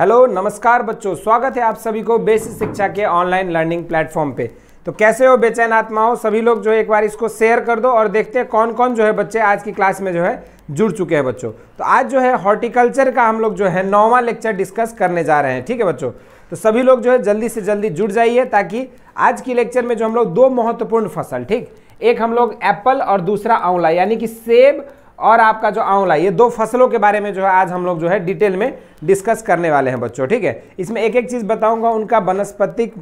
Hello नमस्कार बच्चों स्वागत है आप सभी को बेसिक शिक्षा के ऑनलाइन लर्निंग प्लेटफॉर्म पे तो कैसे हो बेचैन आत्माओं सभी लोग जो है एक बार इसको शेयर कर दो और देखते हैं कौन कौन जो है बच्चे आज की क्लास में जो है जुड़ चुके हैं बच्चों तो आज जो है हॉर्टिकल्चर का हम लोग जो है नौवा लेक्चर डिस्कस करने जा रहे हैं ठीक है बच्चों तो सभी लोग जो है जल्दी से जल्दी जुड़ जाइए ताकि आज की लेक्चर में जो हम लोग दो महत्वपूर्ण फसल ठीक एक हम लोग एप्पल और दूसरा आंवला यानी कि सेब और आपका जो आंवला ये दो फसलों के बारे में जो है आज हम लोग जो है डिटेल में डिस्कस करने वाले हैं बच्चों ठीक है इसमें एक एक चीज़ बताऊंगा उनका वनस्पतिक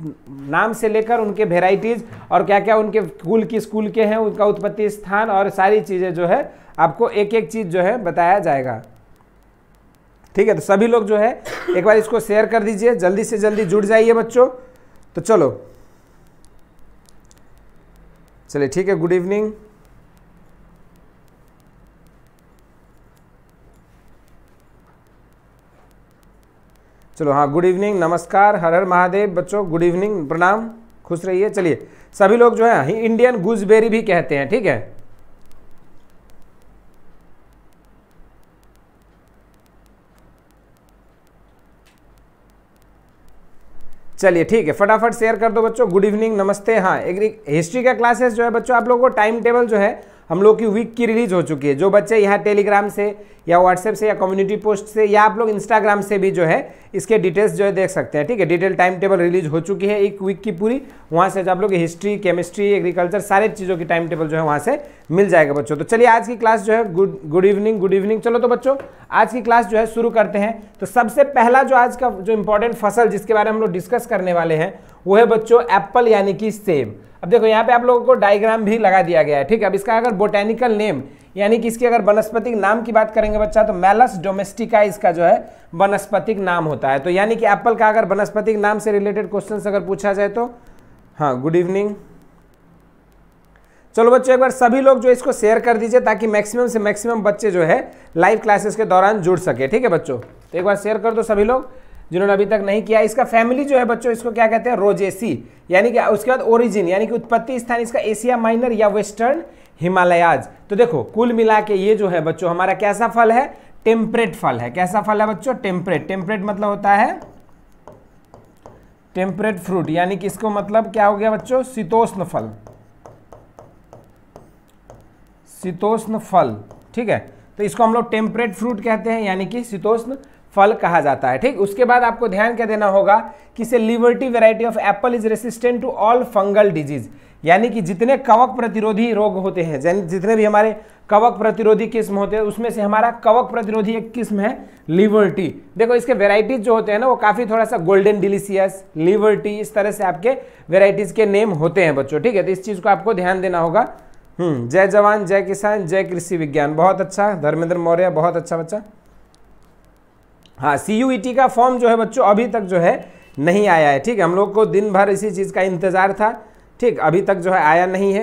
नाम से लेकर उनके वेराइटीज़ और क्या क्या उनके कुल किस कुल के हैं उनका उत्पत्ति स्थान और सारी चीज़ें जो है आपको एक एक चीज़ जो है बताया जाएगा ठीक है तो सभी लोग जो है एक बार इसको शेयर कर दीजिए जल्दी से जल्दी जुड़ जाइए बच्चों तो चलो चलिए ठीक है गुड इवनिंग चलो हाँ गुड इवनिंग नमस्कार हर हर महादेव बच्चों गुड इवनिंग प्रणाम खुश रहिए चलिए सभी लोग जो है इंडियन गुजबेरी भी कहते हैं ठीक है चलिए ठीक है फटाफट शेयर कर दो बच्चों गुड इवनिंग नमस्ते हाँ एक हिस्ट्री का क्लासेस जो है बच्चों आप लोगों को टाइम टेबल जो है हम लोग की वीक की रिलीज हो चुकी है जो बच्चे यहाँ टेलीग्राम से या व्हाट्सएप से या कम्युनिटी पोस्ट से या आप लोग इंस्टाग्राम से भी जो है इसके डिटेल्स जो है देख सकते हैं ठीक है डिटेल टाइम टेबल रिलीज हो चुकी है एक वीक की पूरी वहाँ से जो आप लोग हिस्ट्री केमिस्ट्री एग्रीकल्चर सारे चीज़ों की टाइम टेबल जो है वहाँ से मिल जाएगा बच्चों तो चलिए आज की क्लास जो है good good evening good evening चलो तो बच्चों आज की क्लास जो है शुरू करते हैं तो सबसे पहला जो आज का जो इम्पोर्टेंट फसल जिसके बारे में हम लोग डिस्कस करने वाले हैं वो है बच्चों एप्पल यानी कि सेब अब देखो यहाँ पे आप लोगों को डायग्राम भी लगा दिया गया है ठीक है अब इसका अगर बोटेनिकल नेम यानी कि इसकी अगर वनस्पतिक नाम की बात करेंगे बच्चा तो मेलस डोमेस्टिका इसका जो है वनस्पतिक नाम होता है तो यानी कि एप्पल का अगर वनस्पतिक नाम से रिलेटेड क्वेश्चन अगर पूछा जाए तो हाँ गुड इवनिंग चलो बच्चों एक बार सभी लोग जो इसको शेयर कर दीजिए ताकि मैक्सिमम से मैक्सिमम बच्चे जो है लाइव क्लासेस के दौरान जुड़ सके ठीक है बच्चों तो एक बार शेयर कर दो सभी लोग जिन्होंने अभी तक नहीं किया इसका फैमिली जो है बच्चों इसको क्या कहते हैं रोजेसी यानी कि उसके बाद ओरिजिन यानी कि उत्पत्ति स्थान इसका एशिया माइनर या वेस्टर्न हिमालयाज तो देखो कुल मिला के ये जो है बच्चों हमारा कैसा फल है टेम्परेट फल है कैसा फल है बच्चों टेम्परेट टेम्परेट मतलब होता है टेम्परेट फ्रूट यानी कि इसको मतलब क्या हो गया बच्चों शीतोष्ण फल शीतोष्ण फल ठीक है तो इसको हम लोग टेम्परेट फ्रूट कहते हैं यानी कि शीतोष्ण फल कहा जाता है ठीक उसके बाद आपको ध्यान क्या देना होगा कि से Liberty variety of apple is resistant to all fungal disease यानी कि जितने कवक प्रतिरोधी रोग होते हैं जितने भी हमारे कवक प्रतिरोधी किस्म होते हैं उसमें से हमारा कवक प्रतिरोधी एक किस्म है लिवर्टी देखो इसके वेराइटीज जो होते हैं ना वो काफ़ी थोड़ा सा गोल्डन डिलीसियस लिवर्टी इस तरह से आपके वेराइटीज़ के नेम होते हैं बच्चों ठीक है तो इस चीज़ को आपको ध्यान देना होगा हम्म, जय जवान जय किसान जय कृषि विज्ञान बहुत अच्छा धर्मेंद्र मौर्य बहुत अच्छा बच्चा हाँ सी यू ई टी का फॉर्म जो है बच्चों अभी तक जो है नहीं आया है ठीक है हम लोग को दिन भर इसी चीज़ का इंतज़ार था ठीक अभी तक जो है आया नहीं है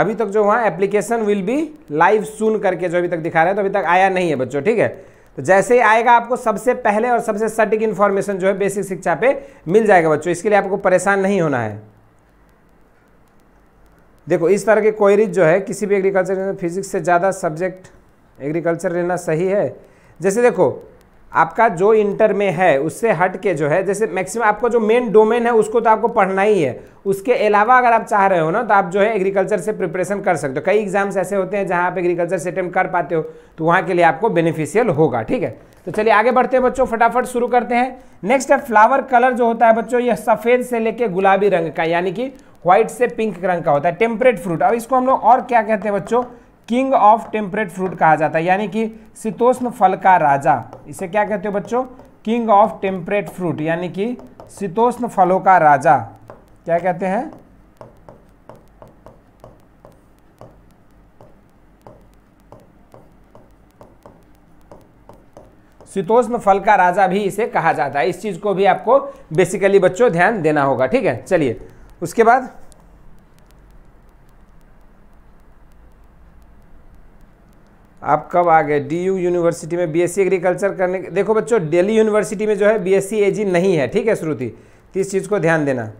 अभी तक जो वहाँ एप्लीकेशन विल बी लाइव सुन करके जो अभी तक दिखा रहे हैं तो अभी तक आया नहीं है बच्चों ठीक है तो जैसे ही आएगा आपको सबसे पहले और सबसे सटीक इन्फॉर्मेशन जो है बेसिक शिक्षा पे मिल जाएगा बच्चों इसके लिए आपको परेशान नहीं होना है देखो इस तरह की क्वेरीज जो है किसी भी एग्रीकल्चर फिजिक्स से ज़्यादा सब्जेक्ट एग्रीकल्चर लेना सही है जैसे देखो आपका जो इंटर में है उससे हट के जो है जैसे मैक्सिमम आपका जो मेन डोमेन है उसको तो आपको पढ़ना ही है उसके अलावा अगर आप चाह रहे हो ना तो आप जो है एग्रीकल्चर से प्रिपरेशन कर सकते हो कई एग्जाम्स ऐसे होते हैं जहां आप एग्रीकल्चर से अटेम्प्ट कर पाते हो तो वहाँ के लिए आपको बेनिफिशियल होगा ठीक है तो चलिए आगे बढ़ते हैं बच्चों फटाफट शुरू करते हैं नेक्स्ट है फ्लावर कलर जो होता है बच्चों यह सफ़ेद से लेके गुलाबी रंग का यानी कि व्हाइट से पिंक रंग का होता है टेम्परेट फ्रूट अब इसको हम लोग और क्या कहते हैं बच्चों किंग ऑफ टेम्परेट फ्रूट कहा जाता है यानी कि शीतोष्ण फल का राजा इसे क्या कहते हो बच्चों किंग ऑफ टेम्परेट फ्रूट यानी कि शीतोष्ण फलों का राजा क्या कहते हैं शीतोष्ण फल का राजा भी इसे कहा जाता है इस चीज़ को भी आपको बेसिकली बच्चों ध्यान देना होगा ठीक है चलिए उसके बाद आप कब आ गए डी यू यूनिवर्सिटी में बीएससी एग्रीकल्चर करने देखो बच्चों डेली यूनिवर्सिटी में जो है बीएससी एजी नहीं है ठीक है श्रुति तो इस चीज़ को ध्यान देना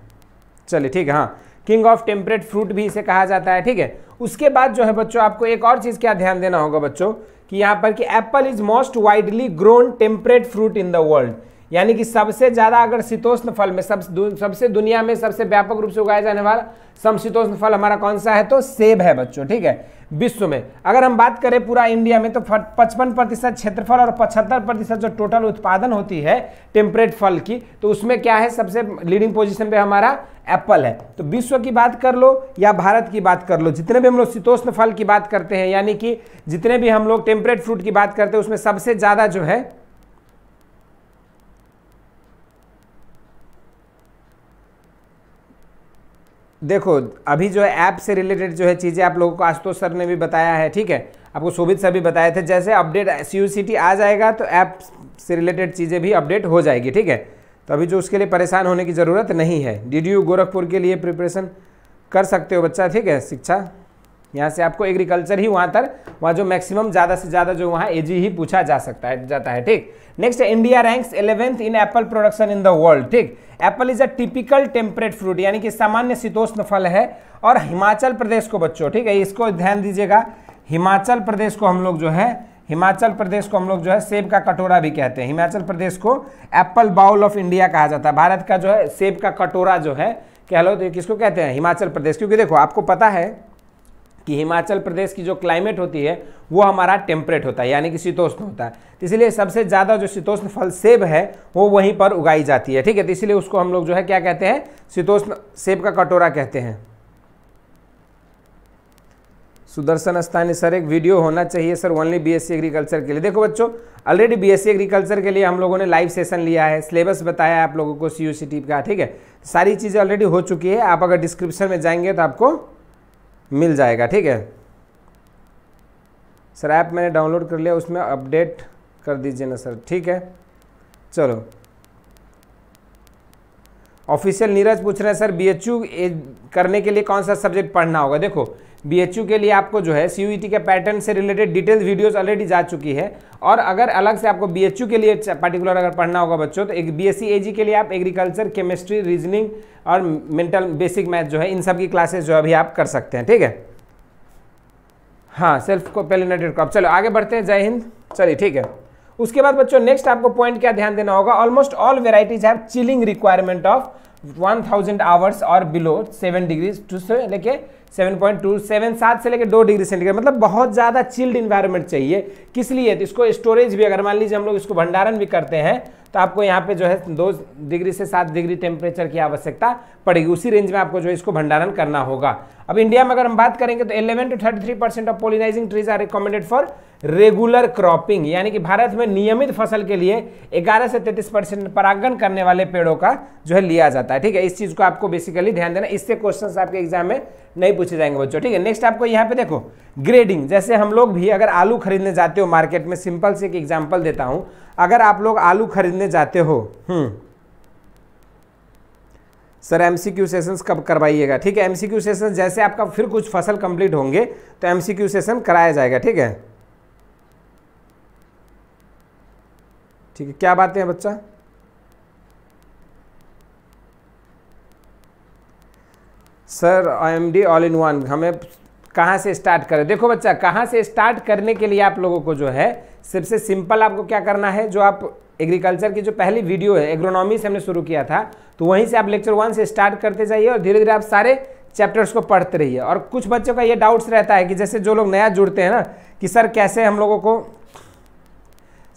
चलिए ठीक है हाँ किंग ऑफ टेम्परेट फ्रूट भी इसे कहा जाता है ठीक है उसके बाद जो है बच्चों आपको एक और चीज़ क्या ध्यान देना होगा बच्चों कि यहाँ पर कि apple is most widely grown temperate fruit in the world यानी कि सबसे ज़्यादा अगर शीतोष्ण फल में सब दु, सबसे दुनिया में सबसे व्यापक रूप से उगाया जाने वाला समशीतोष्ण फल हमारा कौन सा है तो सेब है बच्चों ठीक है विश्व में अगर हम बात करें पूरा इंडिया में तो पचपन प्रतिशत क्षेत्रफल और पचहत्तर प्रतिशत जो टोटल उत्पादन होती है टेम्परेट फल की तो उसमें क्या है सबसे लीडिंग पोजिशन पे हमारा एप्पल है तो विश्व की बात कर लो या भारत की बात कर लो जितने भी हम लोग शीतोष्ण फल की बात करते हैं यानी कि जितने भी हम लोग टेम्परेट फ्रूट की बात करते हैं उसमें सबसे ज़्यादा जो है देखो अभी जो है ऐप से रिलेटेड जो है चीज़ें आप लोगों को आशुतोष सर ने भी बताया है ठीक है आपको शोभित सर भी बताए थे जैसे अपडेट सी आ जाएगा तो ऐप से रिलेटेड चीज़ें भी अपडेट हो जाएगी ठीक है तो अभी जो उसके लिए परेशान होने की ज़रूरत नहीं है डी गोरखपुर के लिए प्रिपरेशन कर सकते हो बच्चा ठीक है शिक्षा यहाँ से आपको एग्रीकल्चर ही वहाँ तक वहाँ जो मैक्सिमम ज़्यादा से ज़्यादा जो वहाँ एजी ही पूछा जा सकता है जाता है ठीक next India ranks eleventh in apple production in the world ठीक apple is a typical temperate fruit यानी कि सामान्य शीतोष्ण फल है और हिमाचल प्रदेश को बच्चों ठीक है इसको ध्यान दीजिएगा हिमाचल प्रदेश को हम लोग जो है हिमाचल प्रदेश को हम लोग जो है सेब का कटोरा भी कहते हैं हिमाचल प्रदेश को एप्पल बाउल ऑफ इंडिया कहा जाता है भारत का जो है सेब का कटोरा जो है कह लो तो किसको कहते हैं हिमाचल प्रदेश क्योंकि देखो आपको पता है कि हिमाचल प्रदेश की जो क्लाइमेट होती है वो हमारा टेम्परेट होता है यानी कि शीतोष्ण होता है तो इसलिए सबसे ज़्यादा जो शीतोष्ण फल सेब है वो वहीं पर उगाई जाती है ठीक है तो इसलिए उसको हम लोग जो है क्या कहते हैं शीतोष्ण सेब का कटोरा कहते हैं सुदर्शन अस्थानी सर एक वीडियो होना चाहिए सर ओनली बीएससी एग्रीकल्चर के लिए देखो बच्चों ऑलरेडी बीएससी एग्रीकल्चर के लिए हम लोगों ने लाइव सेशन लिया है सिलेबस बताया है आप लोगों को सी यू का ठीक है सारी चीज़ें ऑलरेडी हो चुकी है आप अगर डिस्क्रिप्शन में जाएंगे तो आपको मिल जाएगा ठीक है सर ऐप मैंने डाउनलोड कर लिया उसमें अपडेट कर दीजिए ना सर ठीक है चलो ऑफिशियल नीरज पूछ रहे हैं सर बी एच यू करने के लिए कौन सा सब्जेक्ट पढ़ना होगा देखो बीएचयू के लिए आपको जो है सीयूईटी e के पैटर्न से रिलेटेड डिटेल्स वीडियोस ऑलरेडी जा चुकी है और अगर अलग से आपको बीएचयू के लिए पर्टिकुलर अगर पढ़ना होगा बच्चों तो एक बीएससी एजी के लिए आप एग्रीकल्चर केमिस्ट्री रीजनिंग और मेंटल बेसिक मैथ जो है इन सब की क्लासेस जो अभी आप कर सकते हैं ठीक है हाँ सेल्फ को पेलिनेटेड क्रॉप चलो आगे बढ़ते हैं जय हिंद चलिए ठीक है उसके बाद बच्चों नेक्स्ट आपको पॉइंट क्या ध्यान देना होगा almost all varieties have chilling requirement of 1000 hours और बिलो सेवन डिग्रीज टू से लेके सेवन पॉइंट टू सेवन सात से लेकर दो डिग्री सेंटीग्रेड मतलब बहुत ज़्यादा चिल्ड इन्वायरमेंट चाहिए किस लिए तो इसको स्टोरेज भी अगर मान लीजिए हम लोग इसको भंडारण भी करते हैं तो आपको यहाँ पे जो है दो डिग्री से सात डिग्री टेम्परेचर की आवश्यकता पड़ेगी उसी रेंज में आपको जो है इसको भंडारण करना होगा अब इंडिया में अगर हम बात करेंगे तो 11 to 33 percent of pollinizing trees are recommended for regular cropping यानी कि भारत में नियमित फसल के लिए 11 से 33 परसेंट परागण करने वाले पेड़ों का जो है लिया जाता है ठीक है इस चीज़ को आपको बेसिकली ध्यान देना इससे क्वेश्चन आपके एग्जाम में नहीं पूछे जाएंगे बच्चों ठीक है नेक्स्ट आपको यहाँ पे देखो ग्रेडिंग जैसे हम लोग भी अगर आलू खरीदने जाते हो मार्केट में सिंपल से एक एग्जाम्पल देता हूँ अगर आप लोग आलू खरीदने जाते हो हम्म, sir M C Q sessions कब करवाइएगा ठीक है एम सी क्यू सेशन जैसे आपका फिर कुछ फसल कंप्लीट होंगे तो एम सी क्यू सेशन कराया जाएगा ठीक है ठीक है क्या बातें हैं बच्चा sir I M D all in one हमें कहाँ से स्टार्ट करें देखो बच्चा कहाँ से स्टार्ट करने के लिए आप लोगों को जो है सबसे सिंपल आपको क्या करना है जो आप एग्रीकल्चर की जो पहली वीडियो है एग्रोनॉमी से हमने शुरू किया था तो वहीं से आप लेक्चर वन से स्टार्ट करते जाइए और धीरे धीरे आप सारे चैप्टर्स को पढ़ते रहिए और कुछ बच्चों का ये डाउट्स रहता है कि जैसे जो लोग नया जुड़ते हैं ना कि सर कैसे हम लोगों को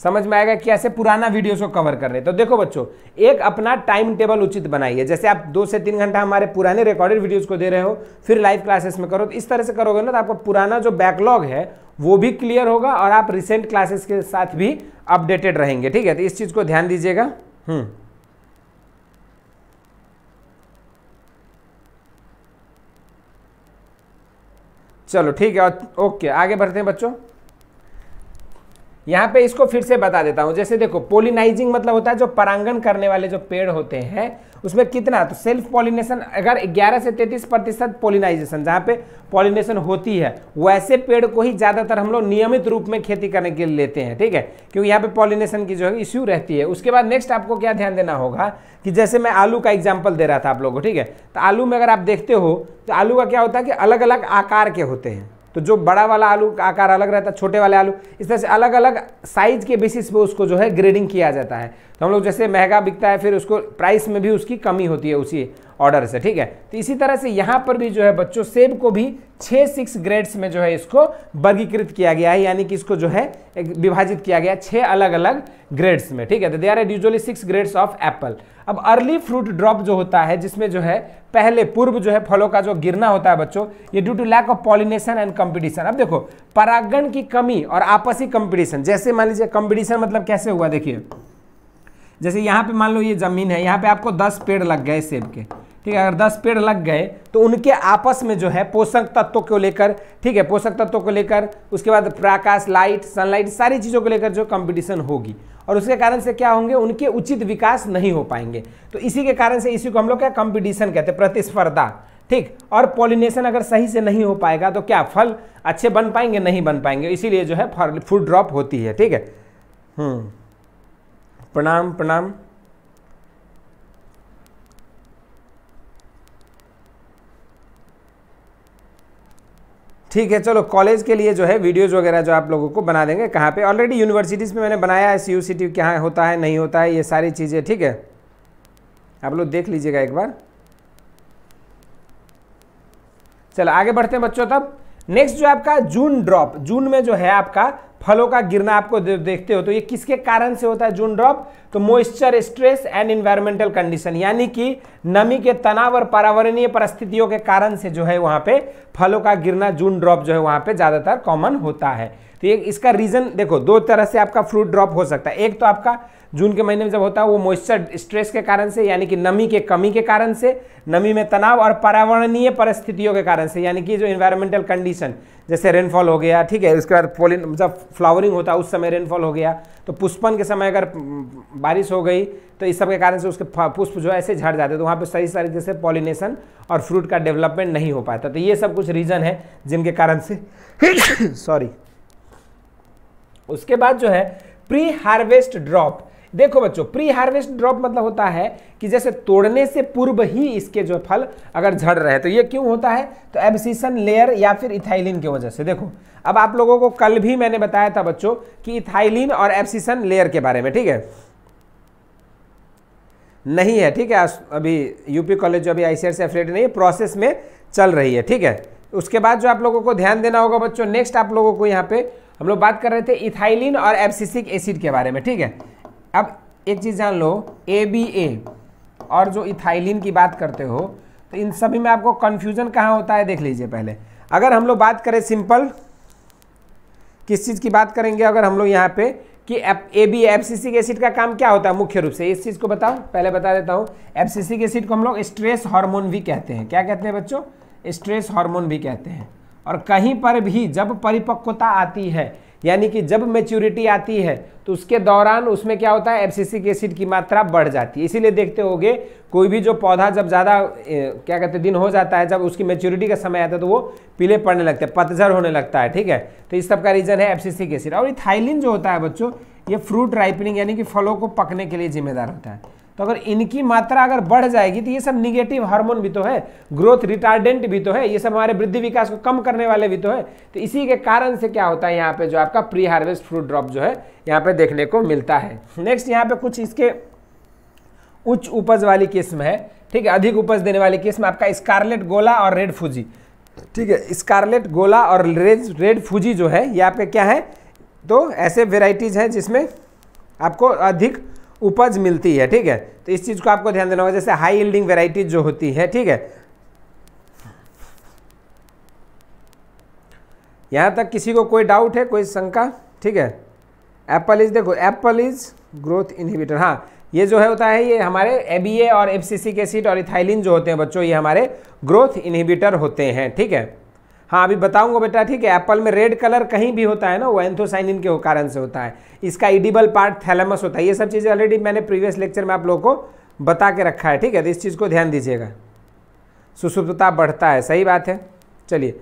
समझ में आएगा कैसे पुराना वीडियोस को कवर कर रहे हैं तो देखो बच्चों एक अपना टाइम टेबल उचित बनाइए जैसे आप दो से तीन घंटा हमारे पुराने रिकॉर्डेड वीडियोस को दे रहे हो फिर लाइव क्लासेस में करो तो इस तरह से करोगे ना तो आपका पुराना जो बैकलॉग है वो भी क्लियर होगा और आप रिसेंट क्लासेस के साथ भी अपडेटेड रहेंगे ठीक है तो इस चीज़ को ध्यान दीजिएगा हम्म चलो ठीक है ओके आगे बढ़ते हैं बच्चों यहाँ पे इसको फिर से बता देता हूँ जैसे देखो पोलिनाइजिंग मतलब होता है जो परांगण करने वाले जो पेड़ होते हैं उसमें कितना तो सेल्फ पॉलिनेशन अगर 11 से 33 प्रतिशत पोलिनाइजेशन जहाँ पे पॉलिनेशन होती है वैसे पेड़ को ही ज़्यादातर हम लोग नियमित रूप में खेती करने के लिए लेते हैं ठीक है क्योंकि यहाँ पे पॉलिनेशन की जो है इश्यू रहती है उसके बाद नेक्स्ट आपको क्या ध्यान देना होगा कि जैसे मैं आलू का एग्जाम्पल दे रहा था आप लोगों को ठीक है तो आलू में अगर आप देखते हो तो आलू का क्या होता है कि अलग अलग आकार के होते हैं तो जो बड़ा वाला आलू का आकार अलग रहता है छोटे वाले आलू इस तरह से अलग अलग साइज के बेसिस पे उसको जो है ग्रेडिंग किया जाता है तो हम लोग जैसे महंगा बिकता है फिर उसको प्राइस में भी उसकी कमी होती है उसी ऑर्डर से ठीक है तो इसी तरह से यहाँ पर भी जो है बच्चों सेब को भी छः सिक्स ग्रेड्स में जो है इसको वर्गीकृत किया गया है यानी कि इसको जो है विभाजित किया गया छः अलग अलग ग्रेड्स में ठीक है तो they are add usually six grades of apple अब अर्ली फ्रूट ड्रॉप जो होता है जिसमें जो है पहले पूर्व जो है फलों का जो गिरना होता है बच्चों ये due to lack of pollination and competition अब देखो परागण की कमी और आपसी कंपटीशन जैसे मान लीजिए कंपटीशन मतलब कैसे हुआ देखिए जैसे यहाँ पे मान लो ये जमीन है यहाँ पे आपको दस पेड़ लग गए सेब के ठीक है अगर दस पेड़ लग गए तो उनके आपस में जो है पोषक तत्वों को लेकर ठीक है पोषक तत्वों को लेकर उसके बाद प्रकाश लाइट सनलाइट सारी चीज़ों को लेकर जो कंपटीशन होगी और उसके कारण से क्या होंगे उनके उचित विकास नहीं हो पाएंगे तो इसी के कारण से इसी को हम लोग क्या कंपटीशन कहते हैं प्रतिस्पर्धा ठीक और पॉलिनेशन अगर सही से नहीं हो पाएगा तो क्या फल अच्छे बन पाएंगे नहीं बन पाएंगे इसीलिए जो है फूड ड्रॉप होती है ठीक है हम्म, प्रणाम प्रणाम ठीक है चलो कॉलेज के लिए जो है वीडियोज़ वगैरह जो आप लोगों को बना देंगे कहाँ पे ऑलरेडी यूनिवर्सिटीज़ में मैंने बनाया है सी यू सी टी क्या होता है नहीं होता है ये सारी चीज़ें ठीक है आप लोग देख लीजिएगा एक बार चलो आगे बढ़ते हैं बच्चों तब नेक्स्ट जो आपका जून ड्रॉप जून में जो है आपका फलों का गिरना आपको देखते हो तो ये किसके कारण से होता है जून ड्रॉप तो moisture stress and environmental condition यानी कि नमी के तनाव और पर्यावरणीय परिस्थितियों के कारण से जो है वहाँ पे फलों का गिरना जून ड्रॉप जो है वहाँ पे ज़्यादातर कॉमन होता है तो ये इसका रीज़न देखो दो तरह से आपका फ्रूट ड्रॉप हो सकता है एक तो आपका जून के महीने में जब होता है वो मॉइस्चर स्ट्रेस के कारण से यानी कि नमी के कमी के कारण से नमी में तनाव और पर्यावरणीय परिस्थितियों के कारण से यानी कि जो इन्वायरमेंटल कंडीशन जैसे रेनफॉल हो गया ठीक है उसके बाद पोलिन जब फ्लावरिंग होता है उस समय रेनफॉल हो गया तो पुष्पन के समय अगर बारिश हो गई तो इस सब के कारण से उसके पुष्प जो है ऐसे झड़ जाते तो वहाँ पर सही तरीके से पॉलिनेशन और फ्रूट का डेवलपमेंट नहीं हो पाता तो ये सब कुछ रीज़न है जिनके कारण से सॉरी उसके बाद जो है प्री हार्वेस्ट ड्रॉप देखो बच्चों प्री हार्वेस्ट ड्रॉप मतलब होता है कि जैसे तोड़ने से पूर्व ही इसके जो फल अगर झड़ रहे तो ये क्यों होता है तो एबसीसन लेयर या फिर इथाइलिन की वजह से देखो अब आप लोगों को कल भी मैंने बताया था बच्चों कि इथाइलिन और एबसीसन लेयर के बारे में ठीक है नहीं है ठीक है अभी यूपी कॉलेज जो अभी आईसीआर से नहीं है प्रोसेस में चल रही है ठीक है उसके बाद जो आप लोगों को ध्यान देना होगा बच्चों नेक्स्ट आप लोगों को यहाँ पे हम लोग बात कर रहे थे इथाइलिन और एब्सिसिक एसिड के बारे में ठीक है अब एक चीज़ जान लो ए बी ए और जो इथाइलिन की बात करते हो तो इन सभी में आपको कन्फ्यूजन कहाँ होता है देख लीजिए पहले अगर हम लोग बात करें सिंपल किस चीज़ की बात करेंगे अगर हम लोग यहाँ पे कि ए बी एफ सी के एसिड का काम क्या होता है मुख्य रूप से इस चीज़ को बताओ पहले बता देता हूँ एफ सी के एसिड को हम लोग स्ट्रेस हार्मोन भी कहते हैं क्या कहते हैं बच्चों स्ट्रेस हार्मोन भी कहते हैं और कहीं पर भी जब परिपक्वता आती है यानी कि जब मेच्योरिटी आती है तो उसके दौरान उसमें क्या होता है एब्सिसिक एसिड की मात्रा बढ़ जाती है इसीलिए देखते होंगे कोई भी जो पौधा जब ज़्यादा क्या कहते हैं दिन हो जाता है जब उसकी मेच्योरिटी का समय आता है तो वो पीले पड़ने लगते हैं पतझर होने लगता है ठीक है तो इस सब का रीज़न है एब्सिसिक एसिड और ये थाइलिन जो होता है बच्चों ये फ्रूट राइपनिंग यानी कि फलों को पकने के लिए जिम्मेदार होता है तो अगर इनकी मात्रा अगर बढ़ जाएगी तो ये सब निगेटिव हार्मोन भी तो है ग्रोथ रिटार्डेंट भी तो है ये सब हमारे वृद्धि विकास को कम करने वाले भी तो है तो इसी के कारण से क्या होता है यहाँ पे जो आपका प्री हार्वेस्ट फ्रूट ड्रॉप जो है यहाँ पे देखने को मिलता है नेक्स्ट यहाँ पे कुछ इसके उच्च उपज वाली किस्म है ठीक है अधिक उपज देने वाली किस्म आपका स्कारलेट गोला और रेड फूजी ठीक है स्कारलेट गोला और रेड रेड फूजी जो है ये आपके क्या है तो ऐसे वेराइटीज़ हैं जिसमें आपको अधिक उपज मिलती है ठीक है तो इस चीज़ को आपको ध्यान देना होगा जैसे हाई यील्डिंग वेराइटीज जो होती है ठीक है यहां तक किसी को कोई डाउट है कोई शंका ठीक है एप्पल इज देखो एप्पल इज ग्रोथ इनहिबिटर हाँ ये जो है होता है ये हमारे एबीए और एफसीसी के सीट और इथाइलिन जो होते हैं बच्चों ये हमारे ग्रोथ इनहिबिटर होते हैं ठीक है हाँ अभी बताऊंगा बेटा ठीक है एप्पल में रेड कलर कहीं भी होता है ना वो एंथोसाइनिन के कारण से होता है इसका इडिबल पार्ट थैलेमस होता है ये सब चीज़ें ऑलरेडी मैंने प्रीवियस लेक्चर में आप लोगों को बता के रखा है ठीक है तो इस चीज़ को ध्यान दीजिएगा सुसुप्तता बढ़ता है सही बात है चलिए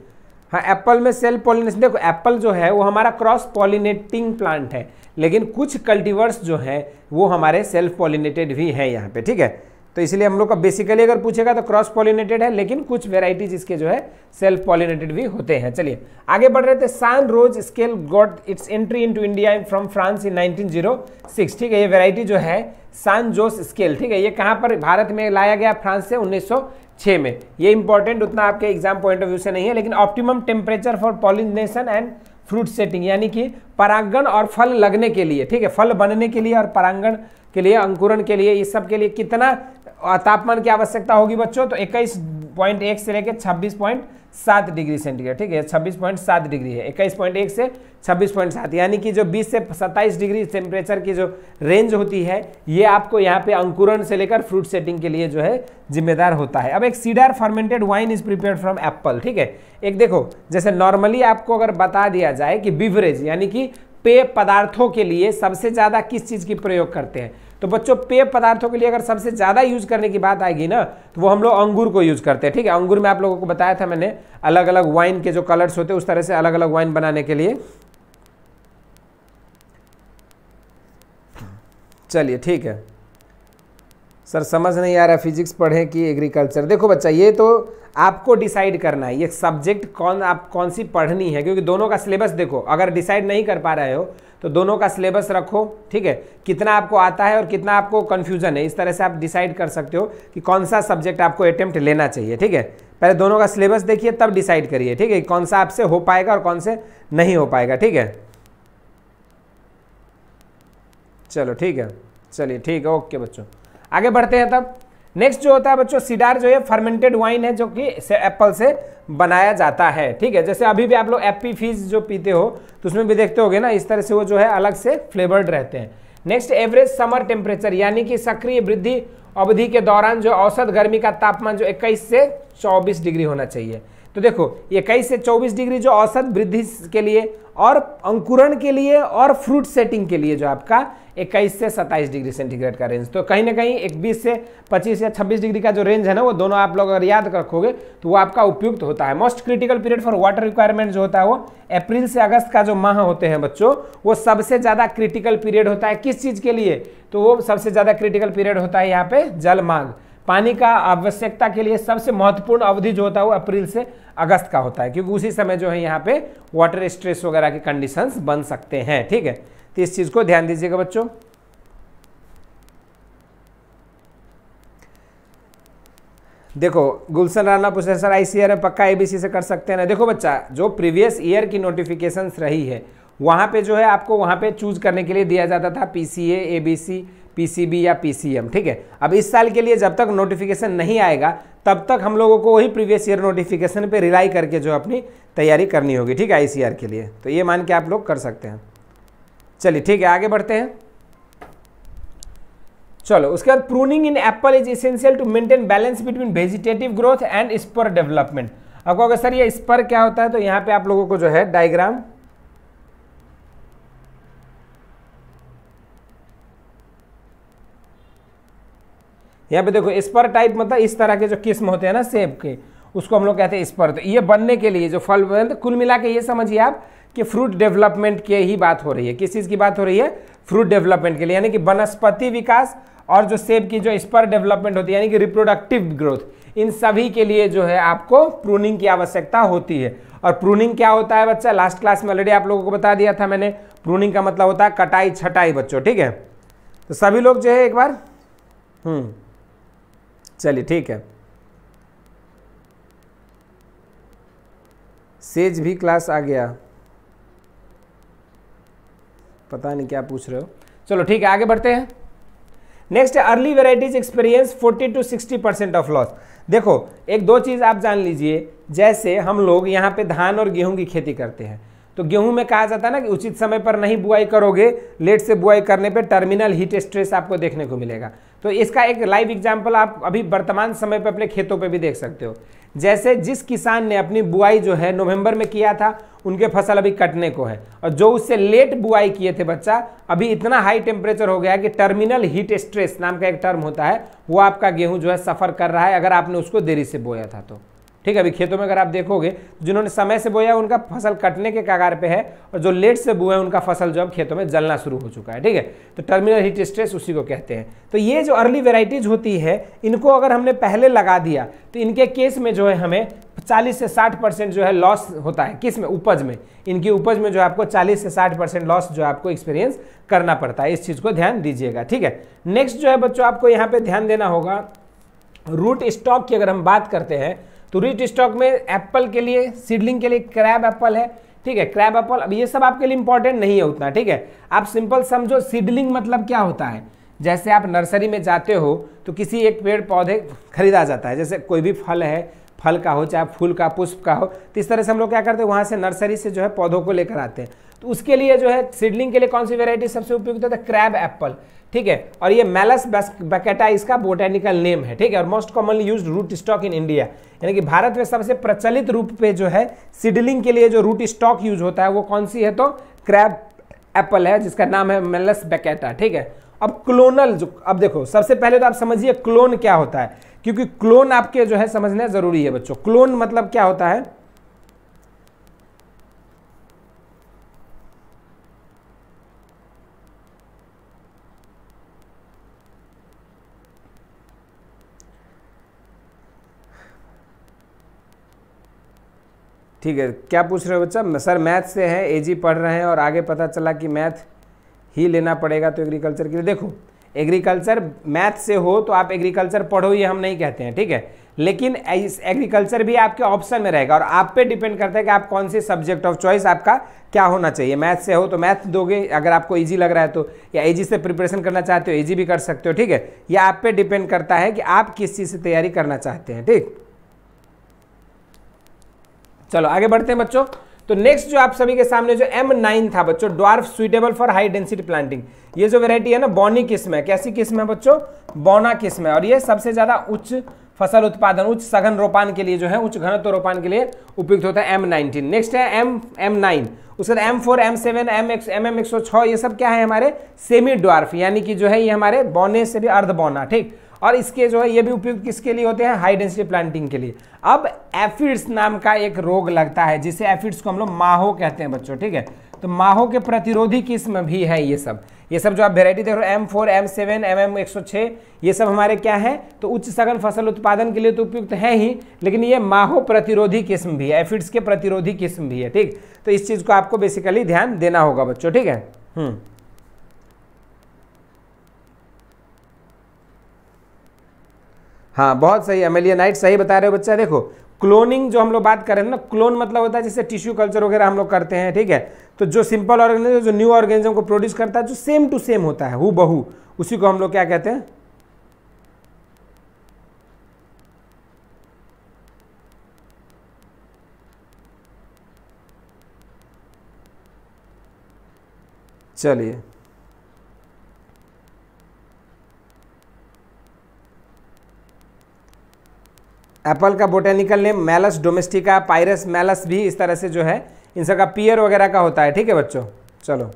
हाँ एप्पल में सेल पॉलिनेशन देखो एप्पल जो है वो हमारा क्रॉस पॉलिनेटिंग प्लांट है लेकिन कुछ कल्टिवर्स जो हैं वो हमारे सेल्फ पॉलिनेटेड भी हैं यहाँ पे ठीक है तो इसलिए हम लोग का बेसिकली अगर पूछेगा तो क्रॉस पॉलिनेटेड है लेकिन कुछ वेराइटीज इसके जो है सेल्फ पॉलिनेटेड भी होते हैं चलिए आगे बढ़ रहे थे San Jose scale got its entry into India from France in 1906 ठीक है ये वेराइटी जो है सान जोस स्केल ठीक है ये कहाँ पर भारत में लाया गया फ्रांस से 1906 में ये इंपॉर्टेंट उतना आपके एग्जाम पॉइंट ऑफ व्यू से नहीं है लेकिन optimum temperature for pollination and fruit setting यानी कि परागण और फल लगने के लिए ठीक है फल बनने के लिए और परागण के लिए अंकुरण के लिए इस सब के लिए कितना तापमान की आवश्यकता होगी बच्चों तो इक्कीस पॉइंट एक से लेकर छब्बीस पॉइंट सात डिग्री सेंटीग्रेड ठीक है छब्बीस पॉइंट सात डिग्री है इक्कीस पॉइंट एक से छब्बीस पॉइंट सात यानी कि जो बीस से सत्ताईस डिग्री टेम्परेचर की जो रेंज होती है ये आपको यहाँ पे अंकुरण से लेकर फ्रूट सेटिंग के लिए जो है जिम्मेदार होता है अब एक cider fermented wine is prepare from apple ठीक है एक देखो जैसे नॉर्मली आपको अगर बता दिया जाए कि बिवरेज यानी कि पेय पदार्थों के लिए सबसे ज़्यादा किस चीज़ की प्रयोग करते हैं तो बच्चों पेय पदार्थों के लिए अगर सबसे ज़्यादा यूज करने की बात आएगी ना तो वो हम लोग अंगूर को यूज करते हैं ठीक है अंगूर में आप लोगों को बताया था मैंने अलग अलग वाइन के जो कलर्स होते हैं उस तरह से अलग अलग वाइन बनाने के लिए चलिए ठीक है सर समझ नहीं आ रहा फिजिक्स पढ़ें कि एग्रीकल्चर देखो बच्चा ये तो आपको डिसाइड करना है ये सब्जेक्ट कौन आप कौन सी पढ़नी है क्योंकि दोनों का सिलेबस देखो अगर डिसाइड नहीं कर पा रहे हो तो दोनों का सिलेबस रखो ठीक है कितना आपको आता है और कितना आपको कन्फ्यूजन है इस तरह से आप डिसाइड कर सकते हो कि कौन सा सब्जेक्ट आपको अटैम्प्ट लेना चाहिए ठीक है पहले दोनों का सिलेबस देखिए तब डिसाइड करिए ठीक है कौन सा आपसे हो पाएगा और कौन से नहीं हो पाएगा ठीक है चलो ठीक है चलिए ठीक है ओके बच्चों आगे बढ़ते हैं तब नेक्स्ट जो होता है बच्चों सीडार जो है फर्मेंटेड वाइन है जो कि एप्पल से बनाया जाता है ठीक है जैसे अभी भी आप लोग एप्पी फीस जो पीते हो तो उसमें भी देखते होगे ना इस तरह से वो जो है अलग से फ्लेवर्ड रहते हैं नेक्स्ट एवरेज समर टेम्परेचर यानी कि सक्रिय वृद्धि अवधि के दौरान जो औसत गर्मी का तापमान जो इक्कीस से चौबीस डिग्री होना चाहिए तो देखो इक्कीस से 24 डिग्री जो औसत वृद्धि के लिए और अंकुरण के लिए और फ्रूट सेटिंग के लिए जो आपका 21 से 27 डिग्री सेंटीग्रेड का रेंज तो कहीं ना कहीं 21 से 25 या 26 डिग्री का जो रेंज है ना वो दोनों आप लोग अगर याद रखोगे तो वो आपका उपयुक्त होता है most critical period for water requirement जो होता है वो अप्रैल से अगस्त का जो माह होते हैं बच्चों वो सबसे ज़्यादा क्रिटिकल पीरियड होता है किस चीज़ के लिए तो वो सबसे ज़्यादा क्रिटिकल पीरियड होता है यहाँ पे मांग पानी का आवश्यकता के लिए सबसे महत्वपूर्ण अवधि जो होता है वो अप्रैल से अगस्त का होता है क्योंकि उसी समय जो है यहाँ पे वाटर स्ट्रेस वगैरह के कंडीशंस बन सकते हैं ठीक है तो इस चीज़ को ध्यान दीजिएगा बच्चों देखो गुलशन राना पूछ रहे सर आई सी पक्का एबीसी से कर सकते हैं ना देखो बच्चा जो प्रीवियस ईयर की नोटिफिकेशंस रही है वहाँ पे जो है आपको वहाँ पे चूज करने के लिए दिया जाता था पीसीए एबीसी पीसीबी या पीसीएम ठीक है अब इस साल के लिए जब तक नोटिफिकेशन नहीं आएगा तब तक हम लोगों को वही प्रीवियस ईयर नोटिफिकेशन पे रिलाई करके जो अपनी तैयारी करनी होगी ठीक है आईसीआर के लिए तो ये मान के आप लोग कर सकते हैं चलिए ठीक है आगे बढ़ते हैं चलो उसके बाद pruning in apple is essential to maintain balance between vegetative growth and spur development आपको अगर सर ये स्पर क्या होता है तो यहाँ पे आप लोगों को जो है डायग्राम यहाँ पे देखो स्पर टाइप मतलब इस तरह के जो किस्म होते हैं ना सेब के उसको हम लोग कहते हैं स्पर तो ये बनने के लिए जो फल तो कुल मिला के ये समझिए आप कि फ्रूट डेवलपमेंट के ही बात हो रही है किस चीज़ की बात हो रही है फ्रूट डेवलपमेंट के लिए यानी कि वनस्पति विकास और जो सेब की जो स्पर डेवलपमेंट होती है यानी कि रिप्रोडक्टिव ग्रोथ इन सभी के लिए जो है आपको प्रूनिंग की आवश्यकता होती है और प्रूनिंग क्या होता है बच्चा लास्ट क्लास में ऑलरेडी आप लोगों को बता दिया था मैंने प्रूनिंग का मतलब होता है कटाई छटाई बच्चों ठीक है तो सभी लोग जो है एक बार हम्म चलिए ठीक है सेज भी क्लास आ गया पता नहीं क्या पूछ रहे हो चलो ठीक है आगे बढ़ते हैं next early varieties experience 40 to 60 percent of loss देखो एक दो चीज़ आप जान लीजिए जैसे हम लोग यहां पे धान और गेहूं की खेती करते हैं तो गेहूं में कहा जाता है ना कि उचित समय पर नहीं बुआई करोगे लेट से बुआई करने पे टर्मिनल हीट स्ट्रेस आपको देखने को मिलेगा तो इसका एक लाइव एग्जाम्पल आप अभी वर्तमान समय पर अपने खेतों पर भी देख सकते हो जैसे जिस किसान ने अपनी बुआई जो है नवंबर में किया था उनके फसल अभी कटने को है और जो उससे लेट बुआई किए थे बच्चा अभी इतना हाई टेम्परेचर हो गया है कि टर्मिनल हीट स्ट्रेस नाम का एक टर्म होता है वो आपका गेहूं जो है सफ़र कर रहा है अगर आपने उसको देरी से बोया था तो ठीक है अभी खेतों में अगर आप देखोगे तो जिन्होंने समय से बोया उनका फसल कटने के कगार पे है और जो लेट से बुआ है उनका फसल जो अब खेतों में जलना शुरू हो चुका है ठीक है तो टर्मिनल हीट स्ट्रेस उसी को कहते हैं तो ये जो अर्ली वेराइटीज़ होती है इनको अगर हमने पहले लगा दिया तो इनके केस में जो है हमें 40 से 60 परसेंट जो है लॉस होता है किस में उपज में इनकी उपज में जो है आपको 40 से 60 परसेंट लॉस जो आपको एक्सपीरियंस करना पड़ता है इस चीज़ को ध्यान दीजिएगा ठीक है नेक्स्ट जो है बच्चों आपको यहाँ पे ध्यान देना होगा रूट स्टॉक की अगर हम बात करते हैं तो रिच स्टॉक में एप्पल के लिए सीडलिंग के लिए क्रैब एप्पल है ठीक है क्रैब एप्पल अब ये सब आपके लिए इंपॉर्टेंट नहीं है उतना ठीक है आप सिंपल समझो सीडलिंग मतलब क्या होता है जैसे आप नर्सरी में जाते हो तो किसी एक पेड़ पौधे खरीदा जाता है जैसे कोई भी फल है फल का हो चाहे फूल का पुष्प का हो तो इस तरह से हम लोग क्या करते हैं वहाँ से नर्सरी से जो है पौधों को लेकर आते हैं तो उसके लिए जो है सीडलिंग के लिए कौन सी वेराइटी सबसे उपयुक्त होता है क्रैब एप्पल ठीक है और ये मेलस बैकेटा इसका बोटेनिकल नेम है ठीक है और most commonly use root stock in India यानी कि भारत में सबसे प्रचलित रूप पे जो है सीडलिंग के लिए जो रूट स्टॉक यूज होता है वो कौन सी है तो क्रैब एप्पल है जिसका नाम है मेलस बैकेटा ठीक है अब क्लोनल जो अब देखो सबसे पहले तो आप समझिए क्लोन क्या होता है क्योंकि क्लोन आपके जो है समझना जरूरी है बच्चों क्लोन मतलब क्या होता है ठीक है क्या पूछ रहे हो बच्चा सर मैथ से है एजी पढ़ रहे हैं और आगे पता चला कि मैथ ही लेना पड़ेगा तो एग्रीकल्चर के लिए देखो एग्रीकल्चर मैथ से हो तो आप एग्रीकल्चर पढ़ो ये हम नहीं कहते हैं ठीक है लेकिन इस एग्रीकल्चर भी आपके ऑप्शन में रहेगा और आप पे डिपेंड करता है कि आप कौन से सब्जेक्ट ऑफ चॉइस आपका क्या होना चाहिए मैथ से हो तो मैथ दोगे अगर आपको इजी लग रहा है तो या एजी से प्रिपरेशन करना चाहते हो एजी भी कर सकते हो ठीक है यह आप पे डिपेंड करता है कि आप किस चीज़ से तैयारी करना चाहते हैं ठीक चलो आगे बढ़ते हैं बच्चों तो नेक्स्ट जो आप सभी के सामने जो M9 था बच्चों dwarf suitable for high density planting ये जो वेराइटी है ना बोनी किस्म है कैसी किस्म है बच्चों बोना किस्म है और ये सबसे ज़्यादा उच्च फसल उत्पादन उच्च सघन रोपान के लिए जो है उच्च घनत्व रोपान के लिए उपयुक्त होता है एम नाइनटीन नेक्स्ट है एम एम नाइन उसके बाद M four M seven M X M M एक सौ ये सब क्या है हमारे सेमी ड्वार्फ यानी कि जो है ये हमारे बौने से भी अर्ध बौना ठीक और इसके जो है ये भी उपयुक्त किसके लिए होते हैं हाई डेंसिटी प्लांटिंग के लिए अब एफिड्स नाम का एक रोग लगता है जिसे एफिड्स को हम लोग माहो कहते हैं बच्चों ठीक है तो माहो के प्रतिरोधी किस्म भी है ये सब ये सब जो आप वेराइटी देख रहे हो M four M seven M M एक सौ छः ये सब हमारे क्या है तो उच्च सघन फसल उत्पादन के लिए तो उपयुक्त है ही लेकिन ये माहो प्रतिरोधी किस्म भी है एफिड्स के प्रतिरोधी किस्म भी है ठीक तो इस चीज़ को आपको बेसिकली ध्यान देना होगा बच्चों ठीक है हम्म हाँ बहुत सही अमेलिया नाइट सही बता रहे हो बच्चा देखो क्लोनिंग जो हम लोग बात हैं ना क्लोन मतलब होता है जैसे टिश्यू कल्चर वगैरह हम लोग करते हैं ठीक है तो जो सिंपल ऑर्गेनिज्म जो न्यू ऑर्गेनिज्म को प्रोड्यूस करता है जो सेम टू सेम होता है हु बहु उसी को हम लोग क्या कहते हैं चलिए एप्पल का botanical name Malus domestica Pyrus malus भी इस तरह से जो है इन सबका पियर वगैरह का होता है ठीक है बच्चों चलो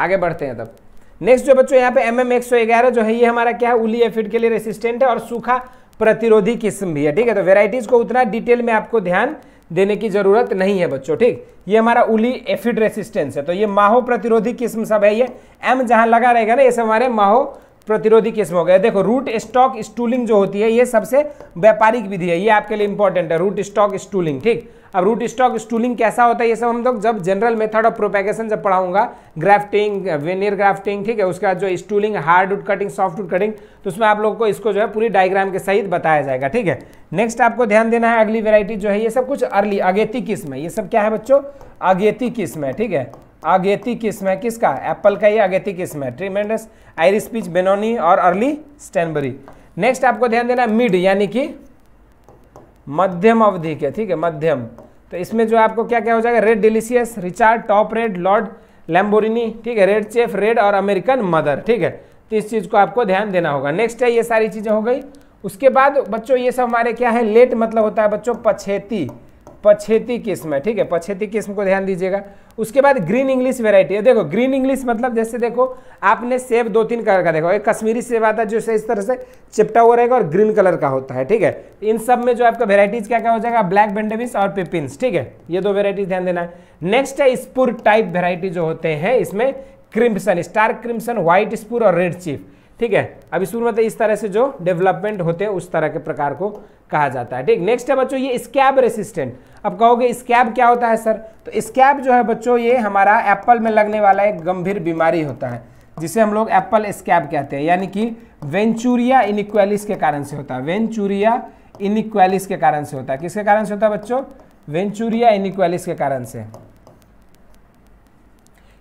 आगे बढ़ते हैं तब नेक्स्ट जो बच्चों यहाँ पे एम एम जो है ये हमारा क्या है उली एफिड के लिए रेसिस्टेंट है और सूखा प्रतिरोधी किस्म भी है ठीक है तो वेराइटीज़ को उतना डिटेल में आपको ध्यान देने की जरूरत नहीं है बच्चों ठीक ये हमारा उली एफिड रेसिस्टेंस है तो ये माहो प्रतिरोधी किस्म सब है ये एम जहां लगा रहेगा ना ये सब हमारे माहो प्रतिरोधी किस्म हो गए देखो रूट स्टॉक स्टूलिंग जो होती है ये सबसे व्यापारिक विधि है ये आपके लिए इंपॉर्टेंट है रूट स्टॉक स्टूलिंग ठीक अब रूट स्टॉक स्टूलिंग कैसा होता है ये सब हम लोग जब जनरल मेथड ऑफ प्रोपेगेशन जब पढ़ाऊंगा ग्राफ्टिंग वेनियर ग्राफ्टिंग ठीक है उसके बाद जो stooling hard wood cutting soft wood cutting तो उसमें आप लोग को इसको जो है पूरी डायग्राम के सहित बताया जाएगा ठीक है नेक्स्ट आपको ध्यान देना है अगली वेराइटी जो है ये सब कुछ अर्ली अगेती किस्म है ये सब क्या है बच्चों अगेती किस्म है ठीक है आगेती किस्म है किसका एप्पल का ही आगेती किस्म है ट्रीमेंडस आयरिस पीच बेनोनी और अर्ली स्टैनबरी नेक्स्ट आपको ध्यान देना है मिड यानी कि मध्यम अवधि के ठीक है मध्यम तो इसमें जो आपको क्या क्या हो जाएगा Red Delicious Richared Top Red Lord Lambourne ठीक है रेड चेफ रेड और अमेरिकन मदर ठीक है तो इस चीज़ को आपको ध्यान देना होगा नेक्स्ट है ये सारी चीज़ें हो गई उसके बाद बच्चों ये सब हमारे क्या है लेट मतलब होता है बच्चों पछेती पछेती किस्म है ठीक है पछेती किस्म को ध्यान दीजिएगा उसके बाद ग्रीन इंग्लिश वेराइटी है देखो ग्रीन इंग्लिश मतलब जैसे देखो आपने सेब दो तीन कलर का देखो एक कश्मीरी सेब आता है जो इस तरह से चिपटा हुआ रहेगा और ग्रीन कलर का होता है ठीक है इन सब में जो आपका वेराइटीज क्या क्या हो जाएगा ब्लैक बेंडेविस और पिपिन्स ठीक है ये दो वेराइटीज ध्यान देना है नेक्स्ट है स्पुर टाइप वेराइटी जो होते हैं इसमें Crimson Star Crimson White Spur और रेड चीफ ठीक है अब इसमें मतलब इस तरह से जो डेवलपमेंट होते हैं उस तरह के प्रकार को कहा जाता है ठीक नेक्स्ट है बच्चों ये स्कैब रेसिस्टेंट अब कहोगे स्कैब क्या होता है सर तो स्कैब जो है बच्चों ये हमारा एप्पल में लगने वाला एक गंभीर बीमारी होता है जिसे हम लोग एप्पल स्कैब कहते हैं यानी कि वेंचूरिया इनिक्वेलिस के कारण से होता है वेंचूरिया इनिक्वालिस के कारण से होता है किसके कारण से होता है बच्चों वेंचूरिया इनिक्वेलिस के कारण से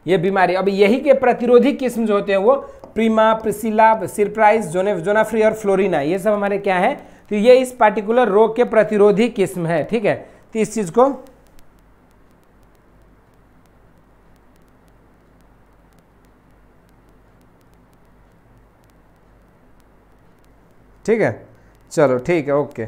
ये बीमारी अब यही के प्रतिरोधी किस्म जो होते हैं वो प्रीमा प्रिसिला सिरप्राइज जोने जोनाफ्री और फ्लोरिना ये सब हमारे क्या है तो ये इस पार्टिकुलर रोग के प्रतिरोधी किस्म है ठीक है तो इस चीज़ को ठीक है चलो ठीक है ओके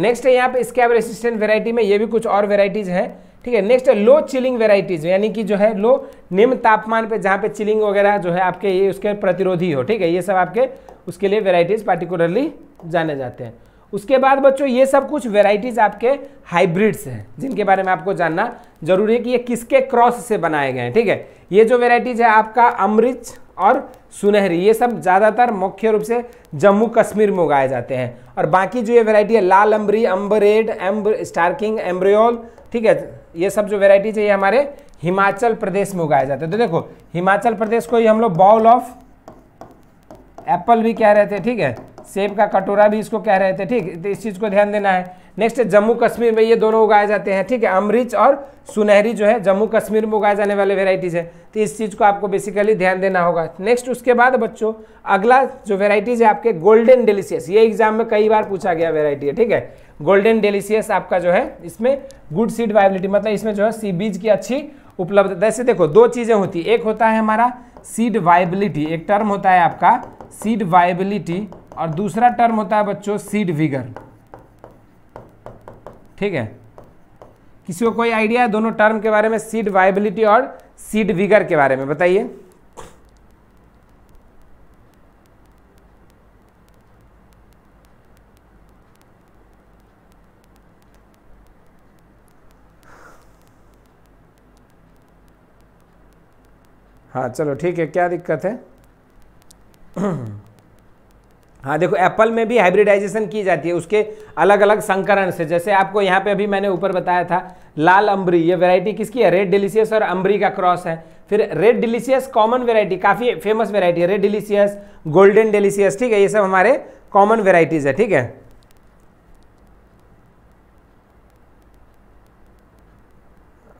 नेक्स्ट है यहाँ पे स्कैब रेसिस्टेंट वेराइटी में ये भी कुछ और वेराइटीज हैं ठीक है नेक्स्ट है लो चिलिंग वेराइटीज यानी कि जो है लो निम्न तापमान पे जहाँ पे चिलिंग वगैरह जो है आपके ये उसके प्रतिरोधी हो ठीक है ये सब आपके उसके लिए वेराइटीज पार्टिकुलरली जाने जाते हैं उसके बाद बच्चों ये सब कुछ वेराइटीज आपके हाइब्रिड्स हैं जिनके बारे में आपको जानना जरूरी है कि ये किसके क्रॉस से बनाए गए हैं ठीक है ये जो वेराइटीज है आपका अमृत और सुनहरी ये सब ज़्यादातर मुख्य रूप से जम्मू कश्मीर में उगाए जाते हैं और बाकी जो ये वेराइटी है लाल अम्बरी अम्बरेड एम्ब स्टार्किंग एम्ब्रियोल ठीक है ये सब जो वेराइटीज है ये हमारे हिमाचल प्रदेश में उगाए जाते हैं तो देखो हिमाचल प्रदेश को ही हम लोग बाउल ऑफ एप्पल भी कह रहे थे ठीक है सेब का कटोरा भी इसको कह रहे थे ठीक तो इस चीज़ को ध्यान देना है नेक्स्ट जम्मू कश्मीर में ये दोनों उगाए जाते हैं ठीक है अमरीच और सुनहरी जो है जम्मू कश्मीर में उगाए जाने वाले वेराइटीज़ है तो इस चीज़ को आपको बेसिकली ध्यान देना होगा नेक्स्ट उसके बाद बच्चों अगला जो वेराइटीज़ है आपके गोल्डन डिलीशियस ये एग्जाम में कई बार पूछा गया वेराइटी है ठीक है गोल्डन डेलीशियस आपका जो है इसमें गुड सीड वाइबिलिटी मतलब इसमें जो है सी बीज की अच्छी उपलब्धता जैसे देखो दो चीज़ें होती है एक होता है हमारा सीड वाइबिलिटी एक टर्म होता है आपका सीड वाइबिलिटी और दूसरा टर्म होता है बच्चों सीड विगर ठीक है किसी को कोई आइडिया है दोनों टर्म के बारे में सीड वाइबिलिटी और सीड विगर के बारे में बताइए हाँ चलो ठीक है क्या दिक्कत है हाँ देखो एप्पल में भी हाइब्रिडाइजेशन की जाती है उसके अलग अलग संकरण से जैसे आपको यहाँ पे अभी मैंने ऊपर बताया था लाल अम्बरी ये वैरायटी किसकी है रेड डिलीशियस और अम्बरी का क्रॉस है फिर रेड डिलीशियस कॉमन वेरायटी काफ़ी फेमस वेराइटी है रेड डिलीशियस गोल्डन डिलीशियस ठीक है ये सब हमारे कॉमन वेराइटीज़ है ठीक है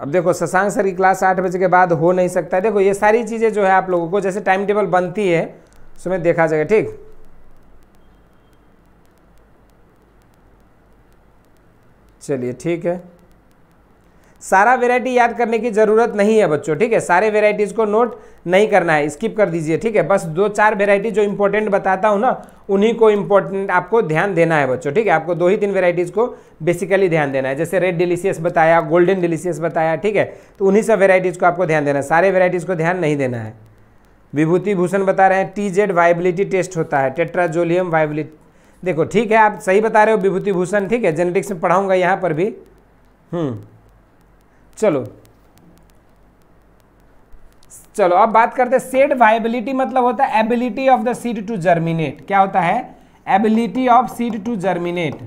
अब देखो शशांक सर की क्लास आठ बजे के बाद हो नहीं सकता देखो ये सारी चीज़ें जो है आप लोगों को जैसे टाइम टेबल बनती है सुमित देखा जाएगा ठीक चलिए ठीक है सारा वेराइटी याद करने की ज़रूरत नहीं है बच्चों ठीक है सारे वेराइटीज़ को नोट नहीं करना है स्किप कर दीजिए ठीक है बस दो चार वेराइटी जो इंपॉर्टेंट बताता हूं ना उन्हीं को इंपॉर्टेंट आपको ध्यान देना है बच्चों ठीक है आपको दो ही तीन वेराइटीज़ को बेसिकली ध्यान देना है जैसे रेड डिलीशियस बताया गोल्डन डिलीशियस बताया ठीक है तो उन्हीं सब वेराइटीज़ को आपको ध्यान देना है सारे वेराइटीज़ को ध्यान नहीं देना है विभूति भूषण बता रहे हैं टी जेड वाइबिलिटी टेस्ट होता है टेट्राजोलियम वाइबिलिटी देखो ठीक है आप सही बता रहे हो विभूति भूषण ठीक है जेनेटिक्स में पढ़ाऊंगा यहाँ पर भी हम्म, चलो चलो अब बात करते हैं सेड वाइबिलिटी मतलब होता है ability of the seed to germinate क्या होता है ability of seed to germinate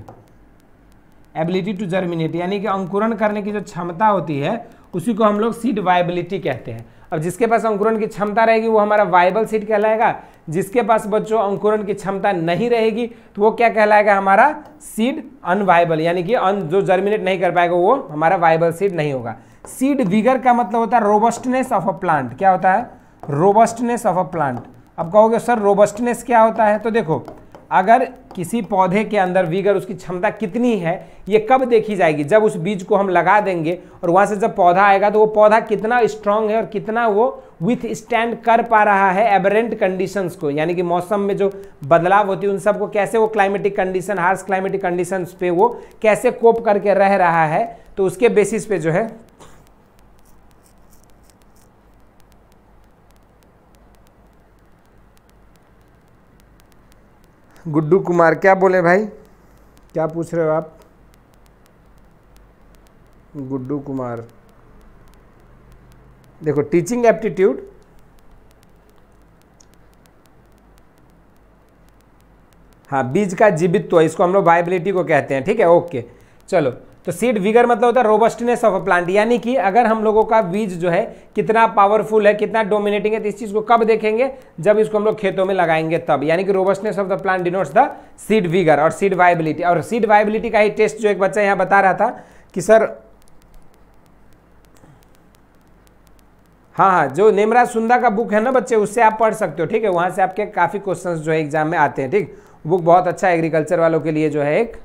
ability to germinate यानी कि अंकुरण करने की जो क्षमता होती है उसी को हम लोग सीड वाइबिलिटी कहते हैं अब जिसके पास अंकुरण की क्षमता रहेगी वो हमारा वाइबल सीड कहलाएगा जिसके पास बच्चों अंकुरण की क्षमता नहीं रहेगी तो वो क्या कहलाएगा हमारा सीड अनवाइबल यानी कि अन जो जर्मिनेट नहीं कर पाएगा वो हमारा वाइबल सीड नहीं होगा सीड विगर का मतलब होता है रोबस्टनेस ऑफ अ प्लांट क्या होता है रोबस्टनेस ऑफ अ प्लांट अब कहोगे सर रोबस्टनेस क्या होता है तो देखो अगर किसी पौधे के अंदर वीगर उसकी क्षमता कितनी है ये कब देखी जाएगी जब उस बीज को हम लगा देंगे और वहाँ से जब पौधा आएगा तो वो पौधा कितना स्ट्रांग है और कितना वो विथ स्टैंड कर पा रहा है एबरेंट कंडीशंस को यानी कि मौसम में जो बदलाव होती है उन सबको कैसे वो क्लाइमेटिक कंडीशन हार्स क्लाइमेटिक कंडीशंस पे वो कैसे कोप करके रह रहा है तो उसके बेसिस पे जो है गुड्डू कुमार क्या बोले भाई क्या पूछ रहे हो आप गुड्डू कुमार देखो टीचिंग एप्टीट्यूड हाँ बीज का जीवित्व इसको हम लोग वाइबिलिटी को कहते हैं ठीक है ओके चलो तो सीड विगर मतलब होता है रोबस्टनेस ऑफ अ प्लांट यानी कि अगर हम लोगों का बीज जो है कितना पावरफुल है कितना डोमिनेटिंग है तो इस चीज़ को कब देखेंगे जब इसको हम लोग खेतों में लगाएंगे तब यानी कि robustness of the plant denotes the seed vigour और सीड वाइबिलिटी और सीड वाइबिलिटी का ही टेस्ट जो एक बच्चा यहाँ बता रहा था कि सर हाँ हाँ जो नेमराज सुंदा का बुक है ना बच्चे उससे आप पढ़ सकते हो ठीक है वहाँ से आपके काफ़ी क्वेश्चंस जो है एग्जाम में आते हैं ठीक बुक बहुत अच्छा एग्रीकल्चर वालों के लिए जो है एक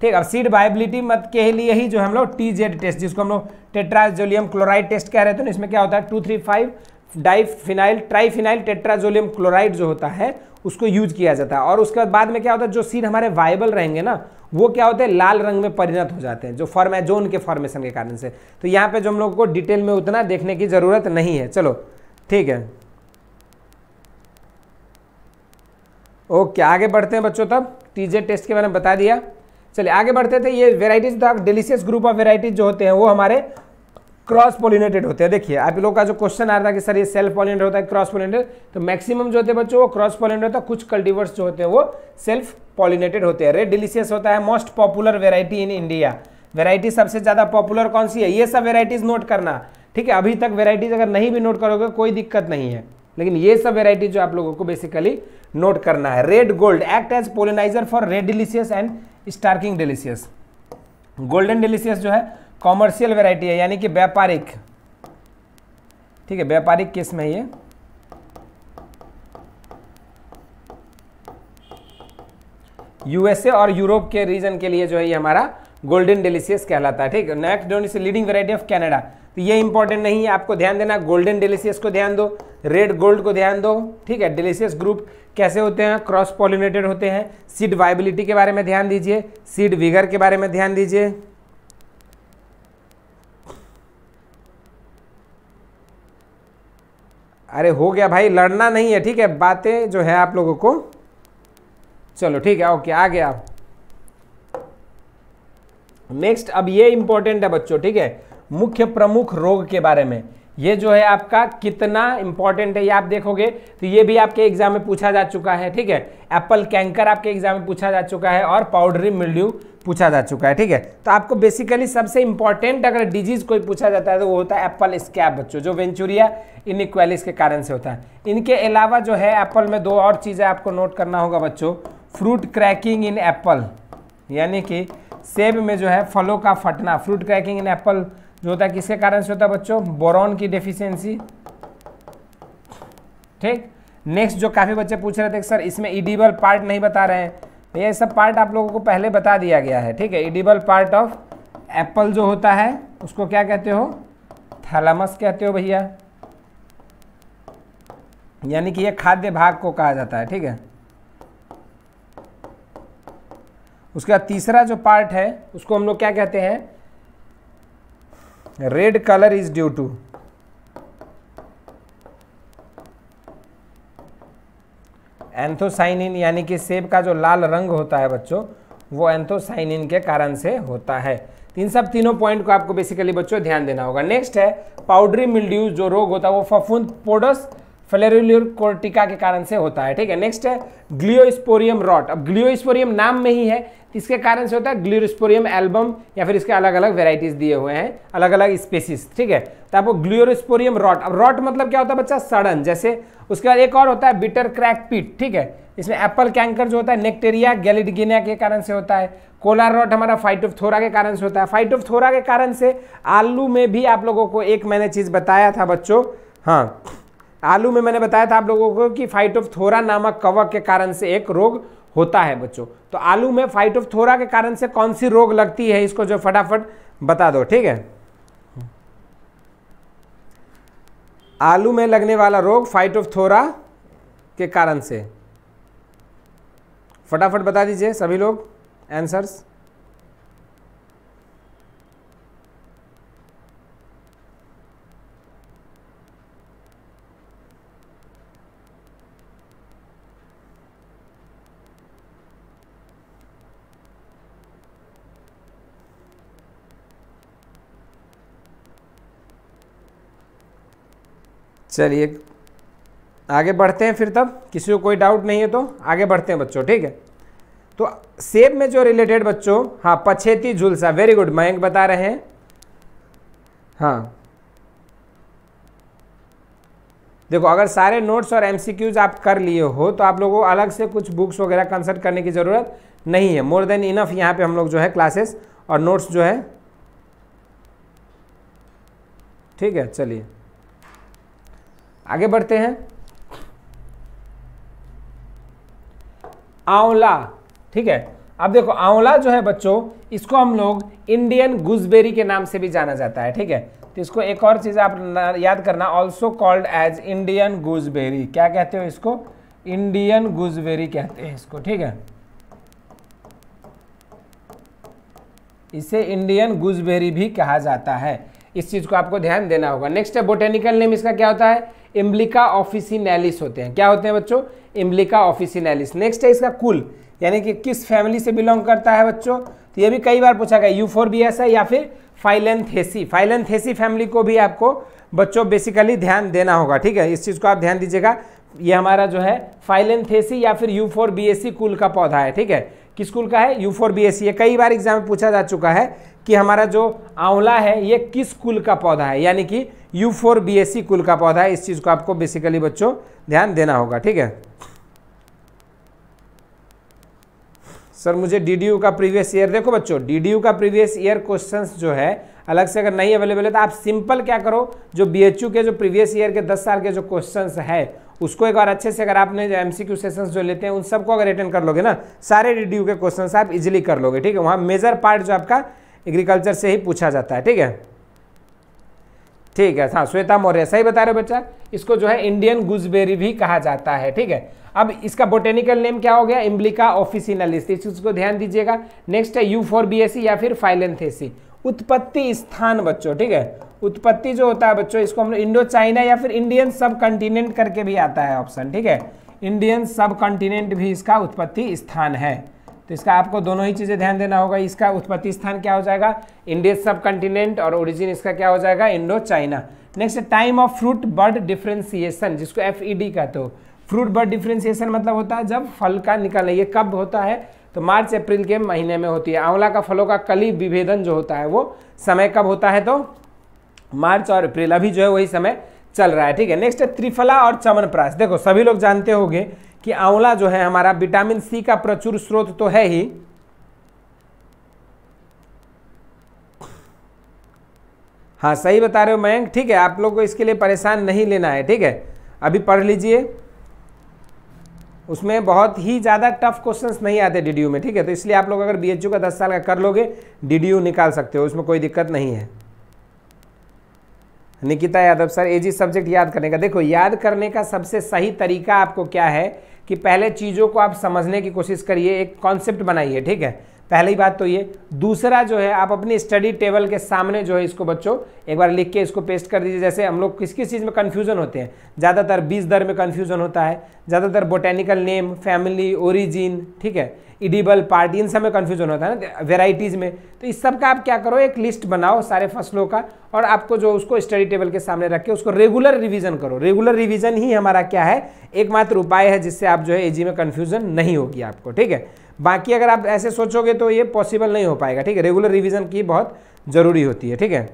ठीक अब सीड वाइबिलिटी मत के लिए ही जो हम लोग टी जेड टेस्ट जिसको हम लोग टेट्राजोलियम क्लोराइड टेस्ट कह रहे थे ना इसमें क्या होता है two three five diphenyl triphenyl tetrazolium chloride जो होता है उसको यूज किया जाता है और उसके बाद में क्या होता है जो सीड हमारे वाइबल रहेंगे ना वो क्या होते हैं लाल रंग में परिणत हो जाते हैं जो फॉर्म है फॉर्मेशन के कारण से तो यहाँ पे जो हम लोगों को डिटेल में उतना देखने की ज़रूरत नहीं है चलो ठीक है ओके आगे बढ़ते हैं बच्चों तब टीजे टेस्ट के बारे में बता दिया चलिए आगे बढ़ते थे ये varieties delicious group of varieties जो होते हैं वो हमारे क्रॉस पॉलिनेटेड होते हैं देखिए आप लोग का जो क्वेश्चन आ रहा था कि सर ये सेल्फ पॉलिनेटेड होता है क्रॉस पॉलिनेटेड तो मैक्सिमम जो होते हैं बच्चों वो क्रॉस पॉलिनेटेड होता है कुछ कल्टीवर्स जो होते हैं वो सेल्फ पॉलिनेटेड होते हैं रेड डिलीशियस होता है most popular variety in India variety सबसे ज़्यादा पॉपुलर कौन सी है ये सब वेराइटीज़ नोट करना ठीक है अभी तक वेराइटीज़ अगर नहीं भी नोट करोगे कोई दिक्कत नहीं है लेकिन ये सब वेराइटी जो आप लोगों को बेसिकली नोट करना है red gold act as pollinizer for red delicious and starking delicious golden delicious जो है कॉमर्शियल वेराइटी है यानी कि व्यापारिक ठीक है व्यापारिक केस में ये यूएसए और यूरोप के रीजन के लिए जो है ये हमारा गोल्डन डेलीसियस कहलाता है ठीक है next done is leading variety of Canada तो ये इंपॉर्टेंट नहीं है आपको ध्यान देना गोल्डन डेलीसियस को ध्यान दो रेड गोल्ड को ध्यान दो ठीक है डेलीसियस ग्रुप कैसे होते हैं क्रॉस पॉलिनेटेड होते हैं सीड वाइबिलिटी के बारे में ध्यान दीजिए सीड विगर के बारे में ध्यान दीजिए अरे हो गया भाई लड़ना नहीं है ठीक है बातें जो है आप लोगों को चलो ठीक है ओके आ गया नेक्स्ट अब ये इंपॉर्टेंट है बच्चों ठीक है मुख्य प्रमुख रोग के बारे में ये जो है आपका कितना इंपॉर्टेंट है ये आप देखोगे तो ये भी आपके एग्जाम में पूछा जा चुका है ठीक है एप्पल कैंकर आपके एग्जाम में पूछा जा चुका है और पाउडरी मिल्ड्यू पूछा जा चुका है ठीक है तो आपको बेसिकली सबसे इंपॉर्टेंट अगर डिजीज कोई पूछा जाता है तो वो होता है एप्पल स्कैप बच्चों जो वेंचुरिया इनक्वालिस के कारण से होता है इनके अलावा जो है एप्पल में दो और चीज़ें आपको नोट करना होगा बच्चों फ्रूट क्रैकिंग इन एप्पल यानी कि सेब में जो है फलों का फटना फ्रूट क्रैकिंग इन एप्पल जो होता है किसके कारण से होता है बच्चों बोरॉन की डेफिशिएंसी ठीक नेक्स्ट जो काफ़ी बच्चे पूछ रहे थे सर इसमें इडिबल पार्ट नहीं बता रहे हैं भैया तो ये सब पार्ट आप लोगों को पहले बता दिया गया है ठीक है इडिबल पार्ट ऑफ एप्पल जो होता है उसको क्या कहते हो थैलामस कहते हो भैया यानी कि यह खाद्य भाग को कहा जाता है ठीक है उसके बाद तीसरा जो पार्ट है उसको हम लोग क्या कहते हैं red color is due to anthocyanin यानी कि सेब का जो लाल रंग होता है बच्चों वो एंथोसाइनिन के कारण से होता है इन सब तीनों पॉइंट को आपको बेसिकली बच्चों ध्यान देना होगा नेक्स्ट है पाउडरी मिल्ड्यू जो रोग होता है वो फफूंद पोडस फेलेरुलर कोर्टिका के कारण से होता है ठीक है नेक्स्ट है ग्लियोस्पोरियम रॉट अब ग्लियोस्पोरियम नाम में ही है इसके कारण से होता है ग्लियोस्पोरियम एल्बम या फिर इसके अलग अलग वेराइटीज दिए हुए हैं अलग अलग स्पेसिस ठीक है तो आपको ग्लियोस्पोरियम रॉट अब रॉट मतलब क्या होता है बच्चा सड़न जैसे उसके बाद एक और होता है बिटर क्रैक पीट ठीक है इसमें एप्पल कैंकर जो होता है नेक्टेरिया गैलिडगिनिया के कारण से होता है कोलार रॉट हमारा फाइट ऑफ थोरा के कारण से होता है फाइट ऑफ थोरा के कारण से आलू में भी आप लोगों को एक मैंने चीज़ बताया था बच्चों हाँ आलू में मैंने बताया था आप लोगों को कि फाइटोफथोरा नामक कवक के कारण से एक रोग होता है बच्चों तो आलू में फाइटोफथोरा के कारण से कौन सी रोग लगती है इसको जो फटाफट बता दो ठीक है आलू में लगने वाला रोग फाइटोफथोरा के कारण से फटाफट बता दीजिए सभी लोग आंसर्स चलिए आगे बढ़ते हैं फिर तब किसी को कोई डाउट नहीं है तो आगे बढ़ते हैं बच्चों ठीक है तो सेब में जो रिलेटेड बच्चों हाँ पछेती झुलसा वेरी गुड मयंक बता रहे हैं हाँ देखो अगर सारे नोट्स और एमसीक्यूज आप कर लिए हो तो आप लोगों को अलग से कुछ बुक्स वगैरह कंसल्ट करने की ज़रूरत नहीं है मोर देन इनफ यहाँ पे हम लोग जो है क्लासेस और नोट्स जो है ठीक है चलिए आगे बढ़ते हैं आंवला ठीक है अब देखो आंवला जो है बच्चों इसको हम लोग इंडियन गुजबेरी के नाम से भी जाना जाता है ठीक है तो इसको एक और चीज़ आप याद करना also called as Indian gooseberry क्या कहते हो इसको इंडियन गुजबेरी कहते हैं इसको ठीक है इसे इंडियन गुजबेरी भी कहा जाता है इस चीज़ को आपको ध्यान देना होगा नेक्स्ट है बोटेनिकल नेम इसका क्या होता है इम्बलिका ऑफिसिनैलिस होते हैं क्या होते हैं बच्चों इम्ब्लिका ऑफिसिनैलिस नेक्स्ट है इसका कुल यानी कि किस फैमिली से बिलोंग करता है बच्चों तो ये भी कई बार पूछा गया यू फोर बी एस है या फिर फाइलेंथेसी फाइलेंथेसी फैमिली को भी आपको बच्चों बेसिकली ध्यान देना होगा ठीक है इस चीज़ को आप ध्यान दीजिएगा ये हमारा जो है फाइलेंथेसी या फिर Euphorbiaceae कुल का पौधा है ठीक है किस स्कूल का है यू फोर बी ये कई बार एग्जाम में पूछा जा चुका है कि हमारा जो आंवला है ये किस कुल का पौधा है यानी कि यू फोर बी कुल का पौधा है इस चीज़ को आपको बेसिकली बच्चों ध्यान देना होगा ठीक है सर मुझे डी का प्रीवियस ईयर देखो बच्चों डी का प्रीवियस ईयर क्वेश्चन जो है अलग से अगर नहीं अवेलेबल है तो आप सिंपल क्या करो जो बी के जो प्रीवियस ईयर के दस साल के जो क्वेश्चंस है उसको एक बार अच्छे से अगर आपने एम सी जो लेते हैं उन सबको अगर अटेंड कर लोगे ना सारे रिड्यू के क्वेश्चन आप इजिली कर लोगे ठीक है वहाँ मेजर पार्ट जो आपका एग्रीकल्चर से ही पूछा जाता है ठीक है ठीक है हाँ श्वेता मौर्य सही बता रहे हो बच्चा इसको जो है इंडियन गुजबेरी भी कहा जाता है ठीक है अब इसका बोटेनिकल नेम क्या हो गया इम्बलिका ऑफिसिनलिस इसको ध्यान दीजिएगा नेक्स्ट है यू फॉर बी या फिर फाइलेंथेसी उत्पत्ति स्थान बच्चों ठीक है उत्पत्ति जो होता है बच्चों इसको हम लोग इंडो चाइना या फिर इंडियन सब कंटिनेंट करके भी आता है ऑप्शन ठीक है इंडियन सब कंटिनेंट भी इसका उत्पत्ति स्थान है तो इसका आपको दोनों ही चीज़ें ध्यान देना होगा इसका उत्पत्ति स्थान क्या हो जाएगा इंडियन सब कंटिनेंट और ओरिजिन इसका क्या हो जाएगा Indo China next time of fruit bud differentiation जिसको एफ ई डी कहते हो फ्रूट बर्ड डिफ्रेंसिएशन मतलब होता है जब फल का निकलना ये कब होता है तो मार्च अप्रैल के महीने में होती है आंवला का फलों का कली विभेदन जो होता है वो समय कब होता है तो मार्च और अप्रैल अभी जो है वही समय चल रहा है ठीक है नेक्स्ट है त्रिफला और चमनप्राश देखो सभी लोग जानते होंगे कि आंवला जो है हमारा विटामिन सी का प्रचुर स्रोत तो है ही हाँ सही बता रहे हो मयंक ठीक है आप लोग को इसके लिए परेशान नहीं लेना है ठीक है अभी पढ़ लीजिए उसमें बहुत ही ज़्यादा टफ क्वेश्चंस नहीं आते डी में ठीक है तो इसलिए आप लोग अगर बी का दस साल का कर लोगे डी निकाल सकते हो उसमें कोई दिक्कत नहीं है निकिता यादव सर एजी सब्जेक्ट याद करने का देखो याद करने का सबसे सही तरीका आपको क्या है कि पहले चीज़ों को आप समझने की कोशिश करिए एक कॉन्सेप्ट बनाइए ठीक है पहली बात तो ये दूसरा जो है आप अपनी स्टडी टेबल के सामने जो है इसको बच्चों एक बार लिख के इसको पेस्ट कर दीजिए जैसे हम लोग किस किस चीज़ में कन्फ्यूजन होते हैं ज़्यादातर बीज दर में कन्फ्यूजन होता है ज़्यादातर बोटेनिकल नेम फैमिली ओरिजिन ठीक है इडिबल पार्ट इन सब में कन्फ्यूजन होता है ना वेराइटीज़ में तो इस सब का आप क्या करो एक लिस्ट बनाओ सारे फसलों का और आपको जो उसको स्टडी टेबल के सामने रख के उसको रेगुलर रिवीजन करो रेगुलर रिवीजन ही हमारा क्या है एकमात्र उपाय है जिससे आप जो है एजी में कन्फ्यूजन नहीं होगी आपको ठीक है बाकी अगर आप ऐसे सोचोगे तो ये पॉसिबल नहीं हो पाएगा ठीक है रेगुलर रिविजन की बहुत ज़रूरी होती है ठीक है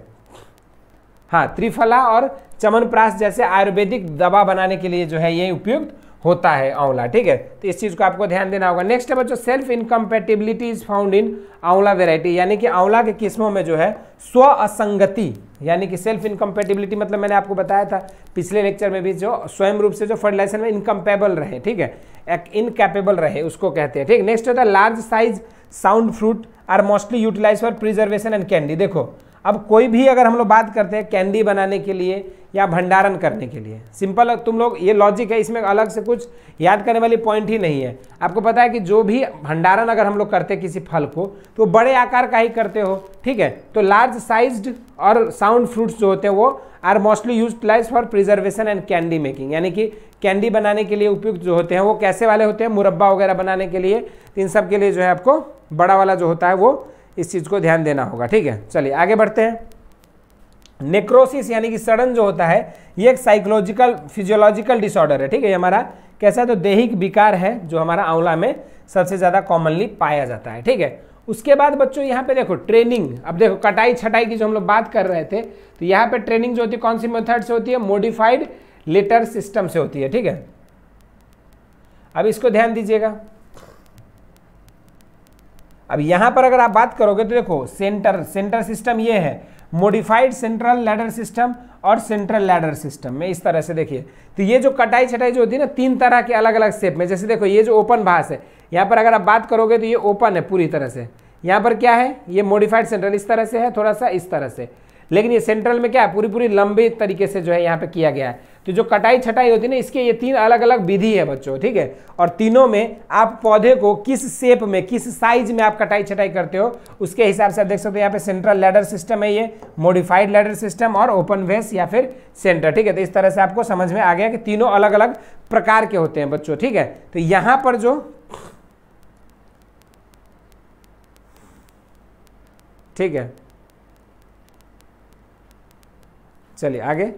हाँ त्रिफला और चमनप्राश जैसे आयुर्वेदिक दवा बनाने के लिए जो है ये उपयुक्त होता है आंवला ठीक है तो इस चीज़ को आपको ध्यान देना होगा नेक्स्ट है बच्चों self incompatibility is found in aonla variety यानी कि आंवला के किस्मों में जो है स्व असंगति यानी कि सेल्फ इनकम्पेटिबिलिटी मतलब मैंने आपको बताया था पिछले लेक्चर में भी जो स्वयं रूप से जो फर्टिलाइजर में इनकम्पेबल रहे ठीक है इनकेपेबल रहे उसको कहते हैं ठीक नेक्स्ट होता है large size sound fruit are mostly utilise for preservation and candy देखो अब कोई भी अगर हम लोग बात करते हैं कैंडी बनाने के लिए या भंडारण करने के लिए सिंपल तुम लोग ये लॉजिक है इसमें अलग से कुछ याद करने वाली पॉइंट ही नहीं है आपको पता है कि जो भी भंडारण अगर हम लोग करते हैं किसी फल को तो बड़े आकार का ही करते हो ठीक है तो लार्ज साइज्ड और साउंड फ्रूट्स जो होते हैं वो are mostly utilise for preservation and candy making यानी कि कैंडी बनाने के लिए उपयुक्त जो होते हैं वो कैसे वाले होते हैं मुरब्बा वगैरह बनाने के लिए इन सब के लिए जो है आपको बड़ा वाला जो होता है वो इस चीज़ को ध्यान देना होगा ठीक है चलिए आगे बढ़ते हैं नेक्रोसिस यानी कि सड़न जो होता है ये एक साइकोलॉजिकल फिजियोलॉजिकल डिसऑर्डर है ठीक है ये हमारा कैसा है तो दैहिक विकार है जो हमारा आंवला में सबसे ज़्यादा कॉमनली पाया जाता है ठीक है उसके बाद बच्चों यहाँ पे देखो ट्रेनिंग अब देखो कटाई छटाई की जो हम लोग बात कर रहे थे तो यहाँ पे ट्रेनिंग जो होती है कौन सी मेथड से होती है मोडिफाइड लेटर सिस्टम से होती है ठीक है अब इसको ध्यान दीजिएगा अब यहां पर अगर आप बात करोगे तो देखो सेंटर सेंटर सिस्टम ये है मोडिफाइड सेंट्रल लैडर सिस्टम और सेंट्रल लैडर सिस्टम में इस तरह से देखिए तो ये जो कटाई छटाई जो होती है ना तीन तरह के अलग अलग शेप में जैसे देखो ये जो ओपन भाष है यहाँ पर अगर आप बात करोगे तो ये ओपन है पूरी तरह से यहाँ पर क्या है ये मॉडिफाइड सेंट्रल इस तरह से है थोड़ा सा इस तरह से लेकिन ये सेंट्रल में क्या है पूरी पूरी लंबे तरीके से जो है यहाँ पे किया गया है तो जो कटाई छटाई होती है ना इसके ये तीन अलग अलग विधि है बच्चों ठीक है और तीनों में आप पौधे को किस शेप में किस साइज में आप कटाई छटाई करते हो उसके हिसाब से आप देख सकते हो यहाँ पे सेंट्रल लेडर सिस्टम है ये मॉडिफाइड लेडर सिस्टम और ओपन वेस या फिर सेंटर ठीक है तो इस तरह से आपको समझ में आ गया कि तीनों अलग अलग प्रकार के होते हैं बच्चों ठीक है तो यहाँ पर जो ठीक है चलिए आगे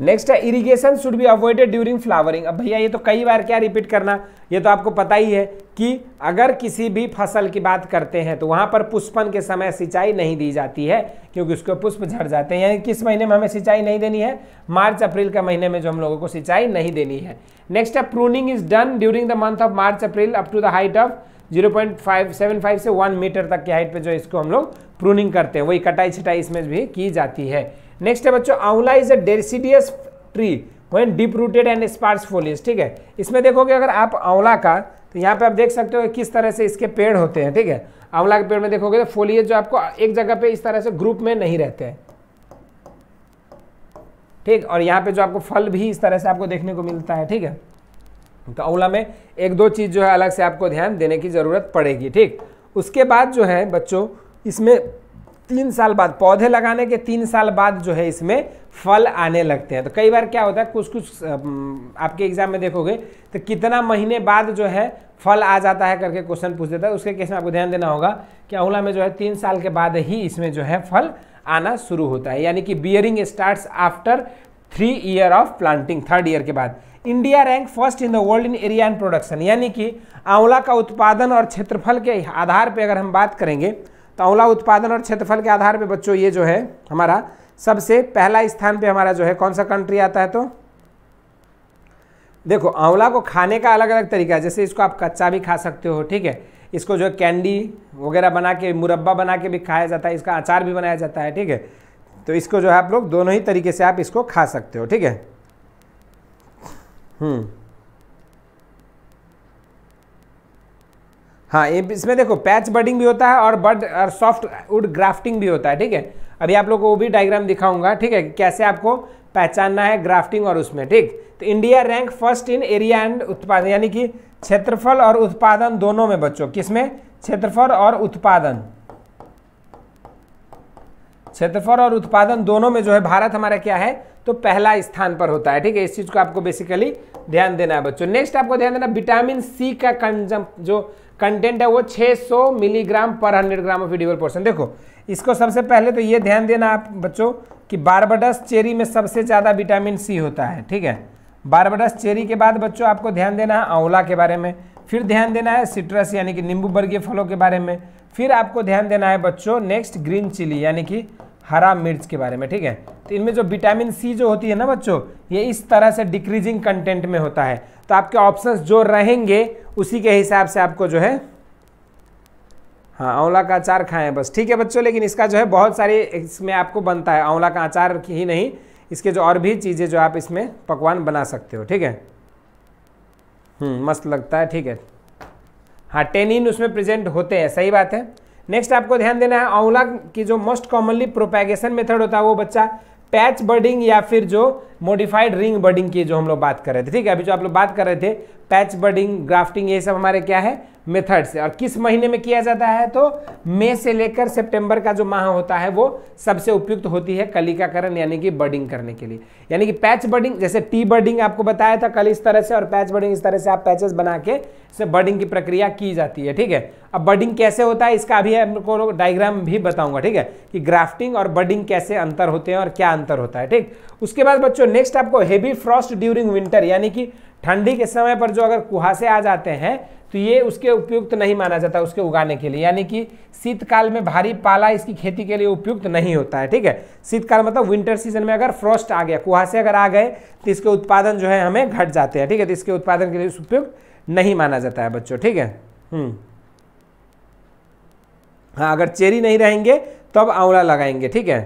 नेक्स्ट है irrigation should be avoided during flowering अब भैया ये तो कई बार क्या रिपीट करना ये तो आपको पता ही है कि अगर किसी भी फसल की बात करते हैं तो वहां पर पुष्पन के समय सिंचाई नहीं दी जाती है क्योंकि उसको पुष्प झड़ जाते हैं यानी किस महीने में हमें सिंचाई नहीं देनी है मार्च अप्रैल के महीने में जो हम लोगों को सिंचाई नहीं देनी है नेक्स्ट है pruning is done during the month of March April up to the height of 0.575 से 1 मीटर तक की हाइट पे जो इसको हम लोग प्रूनिंग करते हैं वही कटाई छटाई इसमें भी की जाती है नेक्स्ट है बच्चों aonla is a deciduous tree when deep rooted and sparse foliage ठीक है इसमें देखोगे अगर आप आंवला का तो यहाँ पे आप देख सकते हो किस तरह से इसके पेड़ होते हैं ठीक है आंवला के पेड़ में देखोगे तो फोलियस जो आपको एक जगह पे इस तरह से ग्रुप में नहीं रहते हैं ठीक और यहाँ पे जो आपको फल भी इस तरह से आपको देखने को मिलता है ठीक है तो अवला में एक दो चीज़ जो है अलग से आपको ध्यान देने की ज़रूरत पड़ेगी ठीक उसके बाद जो है बच्चों इसमें तीन साल बाद पौधे लगाने के तीन साल बाद जो है इसमें फल आने लगते हैं तो कई बार क्या होता है कुछ कुछ आपके एग्जाम में देखोगे तो कितना महीने बाद जो है फल आ जाता है करके क्वेश्चन पूछ देता है उसके केस में आपको ध्यान देना होगा कि अवला में जो है तीन साल के बाद ही इसमें जो है फल आना शुरू होता है यानी कि bearing start after three year of planting third year के बाद India rank first in the world in area and production यानी कि आंवला का उत्पादन और क्षेत्रफल के आधार पर अगर हम बात करेंगे तो आंवला उत्पादन और क्षेत्रफल के आधार पर बच्चों ये जो है हमारा सबसे पहला स्थान पे हमारा जो है कौन सा कंट्री आता है तो देखो आंवला को खाने का अलग अलग तरीका है जैसे इसको आप कच्चा भी खा सकते हो ठीक है इसको जो है कैंडी वगैरह बना के मुरब्बा बना के भी खाया जाता है इसका अचार भी बनाया जाता है ठीक है तो इसको जो है आप लोग दोनों ही तरीके से आप इसको खा सकते हो ठीक है हम्म हाँ ये इसमें देखो पैच बडिंग भी होता है और बड और सॉफ्ट वुड ग्राफ्टिंग भी होता है ठीक है अभी आप लोग को वो भी डायग्राम दिखाऊंगा ठीक है कैसे आपको पहचानना है ग्राफ्टिंग और उसमें ठीक तो India rank first in area and उत्पादन यानी कि क्षेत्रफल और उत्पादन दोनों में बच्चों किसमें क्षेत्रफल और उत्पादन क्षेत्रफल और उत्पादन दोनों में जो है भारत हमारा क्या है तो पहला स्थान पर होता है ठीक है इस चीज़ को आपको बेसिकली ध्यान देना है बच्चों नेक्स्ट आपको ध्यान देना विटामिन सी का कंजम जो कंटेंट है वो 600 मिलीग्राम पर 100 ग्राम ऑफ इडिबल पोर्सन देखो इसको सबसे पहले तो ये ध्यान देना आप बच्चों कि बारबडस चेरी में सबसे ज़्यादा विटामिन सी होता है ठीक है बारबडस चेरी के बाद बच्चों आपको ध्यान देना है आंवला के बारे में फिर ध्यान देना है सिट्रस यानी कि नींबू वर्गीय फलों के बारे में फिर आपको ध्यान देना है बच्चों नेक्स्ट ग्रीन चिली यानी कि हरा मिर्च के बारे में ठीक है तो इनमें जो विटामिन सी जो होती है ना बच्चों ये इस तरह से डिक्रीजिंग कंटेंट में होता है तो आपके ऑप्शंस जो रहेंगे उसी के हिसाब से आपको जो है हाँ आंवला का अचार खाएं बस ठीक है बच्चों लेकिन इसका जो है बहुत सारे इसमें आपको बनता है आंवला का अचार ही नहीं इसके जो और भी चीज़ें जो आप इसमें पकवान बना सकते हो ठीक है हम्म, मस्त लगता है ठीक है हाँ टेनिन उसमें प्रेजेंट होते हैं सही बात है नेक्स्ट आपको ध्यान देना है आंवला की जो मोस्ट कॉमनली प्रोपैगेशन मेथड होता है वो बच्चा पैच बर्डिंग या फिर जो मॉडिफाइड रिंग बर्डिंग की जो हम लोग बात कर रहे थे ठीक है अभी जो आप लोग बात कर रहे थे पैच बर्डिंग ग्राफ्टिंग ये सब हमारे क्या है मेथड से और किस महीने में किया जाता है तो मई से लेकर सितंबर का जो माह होता है वो सबसे उपयुक्त होती है कलिकाकरण यानी कि बर्डिंग करने के लिए यानी कि पैच बर्डिंग जैसे टी बर्डिंग आपको बताया था कल इस तरह से और पैच बर्डिंग इस तरह से आप पैचेस बना के से बर्डिंग की प्रक्रिया की जाती है ठीक है अब बर्डिंग कैसे होता है इसका अभी आपको डायग्राम भी बताऊंगा ठीक है कि ग्राफ्टिंग और बर्डिंग कैसे अंतर होते हैं और क्या अंतर होता है ठीक उसके बाद बच्चों नेक्स्ट आपको हैवी फ्रॉस्ट ड्यूरिंग विंटर यानी कि ठंडी के समय पर जो अगर कुहासे आ जाते हैं तो ये उसके उपयुक्त नहीं माना जाता उसके उगाने के लिए यानी कि शीतकाल में भारी पाला इसकी खेती के लिए उपयुक्त नहीं होता है ठीक है शीतकाल मतलब विंटर सीजन में अगर फ्रॉस्ट आ गया कुहासे अगर आ गए तो इसके उत्पादन जो है हमें घट जाते हैं ठीक है तो इसके उत्पादन के लिए उपयुक्त नहीं माना जाता है बच्चों ठीक है हम्म। हाँ अगर चेरी नहीं रहेंगे तब आंवला लगाएंगे ठीक है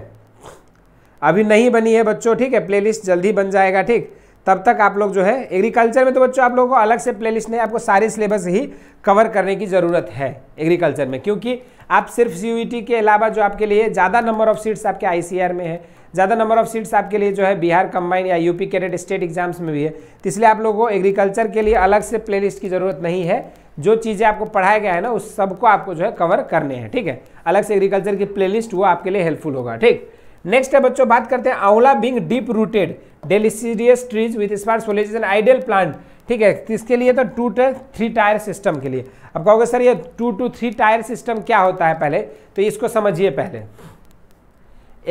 अभी नहीं बनी है बच्चों ठीक है प्लेलिस्ट जल्दी बन जाएगा ठीक तब तक आप लोग जो है एग्रीकल्चर में तो बच्चों आप लोगों को अलग से प्लेलिस्ट नहीं आपको सारे सिलेबस ही कवर करने की ज़रूरत है एग्रीकल्चर में क्योंकि आप सिर्फ सी e के अलावा जो आपके लिए ज़्यादा नंबर ऑफ़ सीट्स आपके आई में है ज़्यादा नंबर ऑफ़ सीट्स आपके लिए जो है बिहार कंबाइन या यूपी कैडेट स्टेट एग्जाम्स में भी है तो इसलिए आप लोगों को एग्रीकल्चर के लिए अलग से प्ले की ज़रूरत नहीं है जो चीज़ें आपको पढ़ाया गया है ना उस सबको आपको जो है कवर करने हैं ठीक है अलग से एग्रीकल्चर की प्ले वो आपके लिए हेल्पफुल होगा ठीक नेक्स्ट है बच्चों बात करते हैं aonla being deep rooted deciduous trees with smart an ideal plant ठीक है इसके लिए तो two two three tier system के लिए अब कहोगे सर ये two two three tier system क्या होता है पहले तो इसको समझिए पहले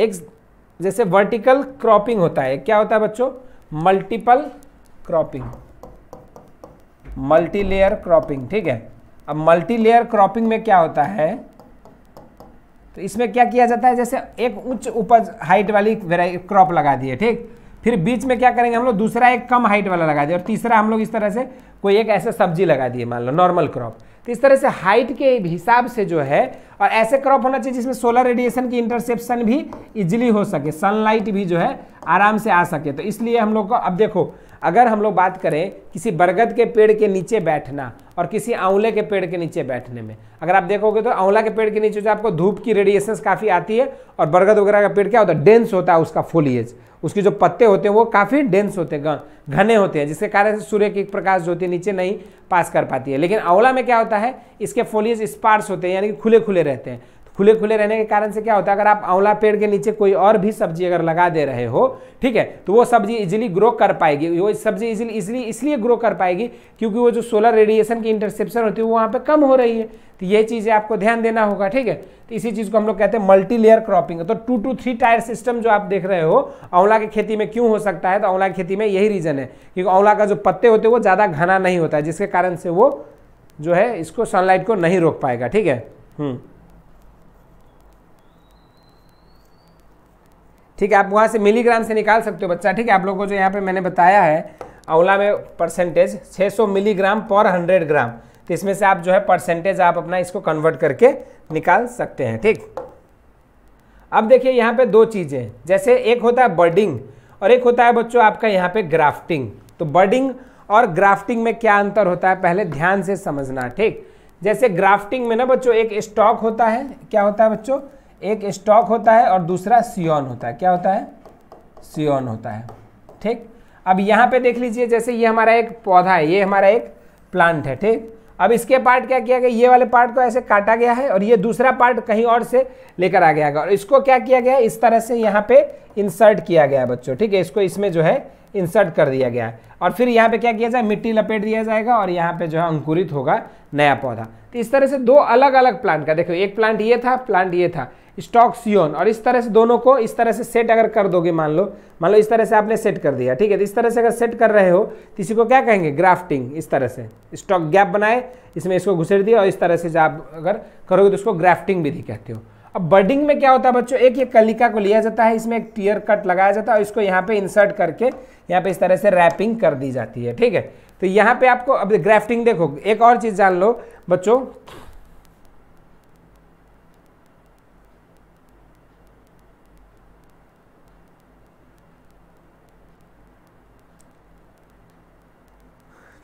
एक जैसे वर्टिकल क्रॉपिंग होता है क्या होता है बच्चों मल्टीपल क्रॉपिंग मल्टीलेयर क्रॉपिंग ठीक है अब मल्टीलेयर क्रॉपिंग में क्या होता है तो इसमें क्या किया जाता है जैसे एक उच्च उपज हाइट वाली क्रॉप लगा दिए ठीक फिर बीच में क्या करेंगे हम लोग दूसरा एक कम हाइट वाला लगा दिए और तीसरा हम लोग इस तरह से कोई एक ऐसे सब्जी लगा दिए मान लो नॉर्मल क्रॉप तो इस तरह से हाइट के हिसाब से जो है और ऐसे क्रॉप होना चाहिए जिसमें सोलर रेडिएशन की इंटरसेप्शन भी इजिली हो सके सनलाइट भी जो है आराम से आ सके तो इसलिए हम लोग को अब देखो अगर हम लोग बात करें किसी बरगद के पेड़ के नीचे बैठना और किसी आंवले के पेड़ के नीचे बैठने में अगर आप देखोगे तो आंवला के पेड़ के नीचे जो आपको धूप की रेडिएशंस काफ़ी आती है और बरगद वगैरह का पेड़ क्या होता है डेंस होता है उसका फोलिएज उसके जो पत्ते होते हैं वो काफ़ी डेंस होते हैं घने होते हैं जिसके कारण सूर्य की प्रकाश जो होती है नीचे नहीं पास कर पाती है लेकिन आंवला में क्या होता है इसके फोलिएज स्पार्स होते हैं यानी कि खुले खुले रहते हैं खुले खुले रहने के कारण से क्या होता है अगर आप आंवला पेड़ के नीचे कोई और भी सब्जी अगर लगा दे रहे हो ठीक है तो वो सब्जी इजिली ग्रो कर पाएगी वो सब्जी इजिली इजिली इसलिए ग्रो कर पाएगी क्योंकि वो जो सोलर रेडिएशन की इंटरसेप्शन होती है वो वहाँ पर कम हो रही है तो ये चीज़ें आपको ध्यान देना होगा ठीक है तो इसी चीज़ को हम लोग कहते हैं मल्टी लेयर क्रॉपिंग तो two two three tier system जो आप देख रहे हो आंवला की खेती में क्यों हो सकता है तो आंवला की खेती में यही रीज़न है क्योंकि आंवला का जो पत्ते होते हैं वो ज़्यादा घना नहीं होता है जिसके कारण से वो जो है इसको सनलाइट को नहीं रोक पाएगा ठीक है हम्म। ठीक है आप वहाँ से मिलीग्राम से निकाल सकते हो बच्चा ठीक है आप लोगों को जो यहाँ पे मैंने बताया है आंवला में परसेंटेज 600 मिलीग्राम पर 100 ग्राम तो इसमें से आप जो है परसेंटेज आप अपना इसको कन्वर्ट करके निकाल सकते हैं ठीक अब देखिए यहाँ पे दो चीज़ें जैसे एक होता है बर्डिंग और एक होता है बच्चों आपका यहाँ पे ग्राफ्टिंग तो बर्डिंग और ग्राफ्टिंग में क्या अंतर होता है पहले ध्यान से समझना ठीक जैसे ग्राफ्टिंग में ना बच्चों एक स्टॉक होता है क्या होता है बच्चों एक स्टॉक होता है और दूसरा सियोन होता है क्या होता है सियोन होता है ठीक अब यहाँ पे देख लीजिए जैसे ये हमारा एक पौधा है ये हमारा एक प्लांट है ठीक अब इसके पार्ट क्या किया गया ये वाले पार्ट को ऐसे काटा गया है और ये दूसरा पार्ट कहीं और से लेकर आ गया है और इसको क्या किया गया है इस तरह से यहाँ पे इंसर्ट किया गया है बच्चों ठीक है इसको इसमें जो है इंसर्ट कर दिया गया है और फिर यहाँ पे क्या किया जाए मिट्टी लपेट दिया जाएगा और यहाँ पे जो है अंकुरित होगा नया पौधा तो इस तरह से दो अलग अलग प्लांट का देखो एक प्लांट ये था प्लांट ये था स्टॉक सियोन और इस तरह से दोनों को इस तरह से सेट अगर कर दोगे मान लो मान लो इस तरह से आपने सेट कर दिया ठीक है तो इस तरह से अगर सेट कर रहे हो तो इसी को क्या कहेंगे ग्राफ्टिंग इस तरह से स्टॉक गैप बनाए इसमें इसको घुसेड़ दिया और इस तरह से आप अगर करोगे तो उसको ग्राफ्टिंग विधि कहते हो अब बर्डिंग में क्या होता है बच्चों एक ये कलिका को लिया जाता है इसमें एक टीयर कट लगाया जाता है और इसको यहाँ पे इंसर्ट करके यहाँ पे इस तरह से रैपिंग कर दी जाती है ठीक है तो यहाँ पे आपको अब ग्राफ्टिंग देखो एक और चीज़ जान लो बच्चों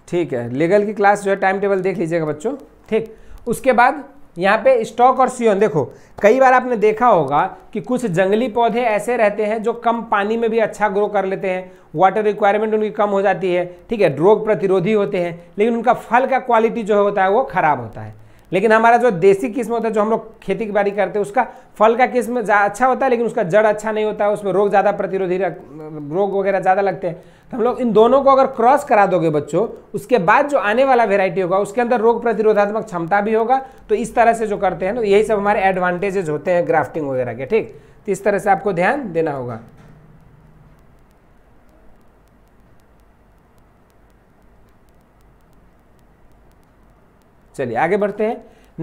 ठीक है लीगल की क्लास जो है टाइम टेबल देख लीजिएगा बच्चों ठीक उसके बाद यहाँ पे स्टॉक और सीओन देखो कई बार आपने देखा होगा कि कुछ जंगली पौधे ऐसे रहते हैं जो कम पानी में भी अच्छा ग्रो कर लेते हैं वाटर रिक्वायरमेंट उनकी कम हो जाती है ठीक है रोग प्रतिरोधी होते हैं लेकिन उनका फल का क्वालिटी जो होता है वो ख़राब होता है लेकिन हमारा जो देसी किस्म होता है जो हम लोग खेती बाड़ी करते हैं उसका फल का किस्म अच्छा होता है लेकिन उसका जड़ अच्छा नहीं होता है उसमें रोग ज़्यादा प्रतिरोधी रोग वगैरह ज़्यादा लगते हैं तो हम लोग इन दोनों को अगर क्रॉस करा दोगे बच्चों उसके बाद जो आने वाला वेरायटी होगा उसके अंदर रोग प्रतिरोधात्मक क्षमता भी होगा तो इस तरह से जो करते हैं ना तो यही सब हमारे एडवांटेजेज होते हैं ग्राफ्टिंग वगैरह के ठीक तो इस तरह से आपको ध्यान देना होगा चलिए आगे बढ़ते हैं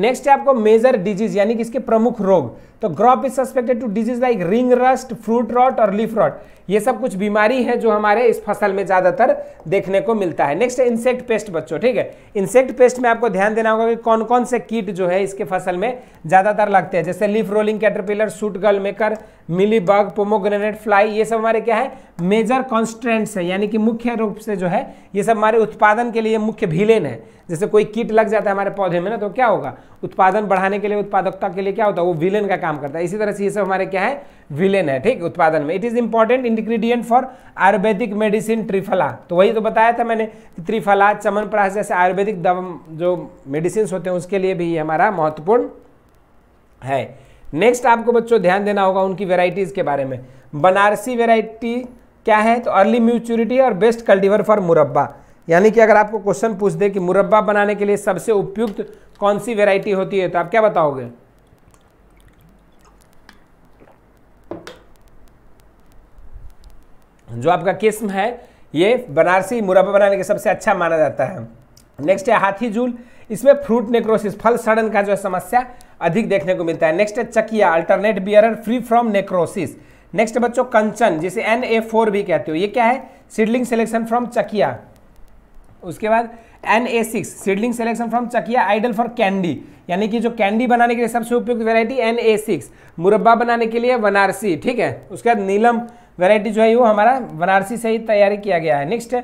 नेक्स्ट है आपको मेजर डिजीज यानी कि इसके प्रमुख रोग तो crop is suspected to disease like ring rust fruit rot और लीफ रॉट ये सब कुछ बीमारी है जो हमारे इस फसल में ज़्यादातर देखने को मिलता है नेक्स्ट इंसेक्ट पेस्ट बच्चों ठीक है इंसेक्ट पेस्ट में आपको ध्यान देना होगा कि कौन कौन से कीट जो है इसके फसल में ज़्यादातर लगते हैं जैसे leaf rolling caterpillar shoot gall maker mealy bug pomegranate fly ये सब हमारे क्या है मेजर कॉन्स्टेंट्स है यानी कि मुख्य रूप से जो है ये सब हमारे उत्पादन के लिए मुख्य भीलेन है जैसे कोई कीट लग जाता है हमारे पौधे में ना तो क्या होगा उत्पादन बढ़ाने के लिए उत्पादकता के लिए क्या होता है वो विलेन का काम करता है इसी तरह से ये सब हमारे क्या है विलेन है ठीक उत्पादन में it is important ingredient for ayurvedic medicine Triphala तो वही तो बताया था मैंने कि त्रिफला चमनप्राश जैसे आयुर्वेदिक दवा जो मेडिसिन होते हैं उसके लिए भी ये हमारा महत्वपूर्ण है नेक्स्ट आपको बच्चों ध्यान देना होगा उनकी वेराइटीज़ के बारे में बनारसी वेराइटी क्या है तो अर्ली म्यूचुरिटी और बेस्ट कल्टीवर फॉर मुरब्बा यानी कि अगर आपको क्वेश्चन पूछ दे कि मुरब्बा बनाने के लिए सबसे उपयुक्त कौन सी वेराइटी होती है तो आप क्या बताओगे जो आपका किस्म है ये बनारसी मुरब्बा बनाने के सबसे अच्छा माना जाता है नेक्स्ट है हाथी जूल इसमें फ्रूट नेक्रोसिस फल सड़न का जो है समस्या अधिक देखने को मिलता है नेक्स्ट है Chakaiya alternate bear free from necrosis next बच्चों कंचन जिसे एन ए फोर भी कहते हो ये क्या है सीडलिंग सिलेक्शन फ्रॉम चकिया उसके बाद N A six seedling selection from Chakaiya ideal for candy यानी कि जो कैंडी बनाने के लिए सबसे उपयुक्त वेरायटी एन ए सिक्स मुरब्बा बनाने के लिए बनारसी ठीक है उसके बाद नीलम वेराइटी जो है वो हमारा बनारसी से ही तैयारी किया गया है नेक्स्ट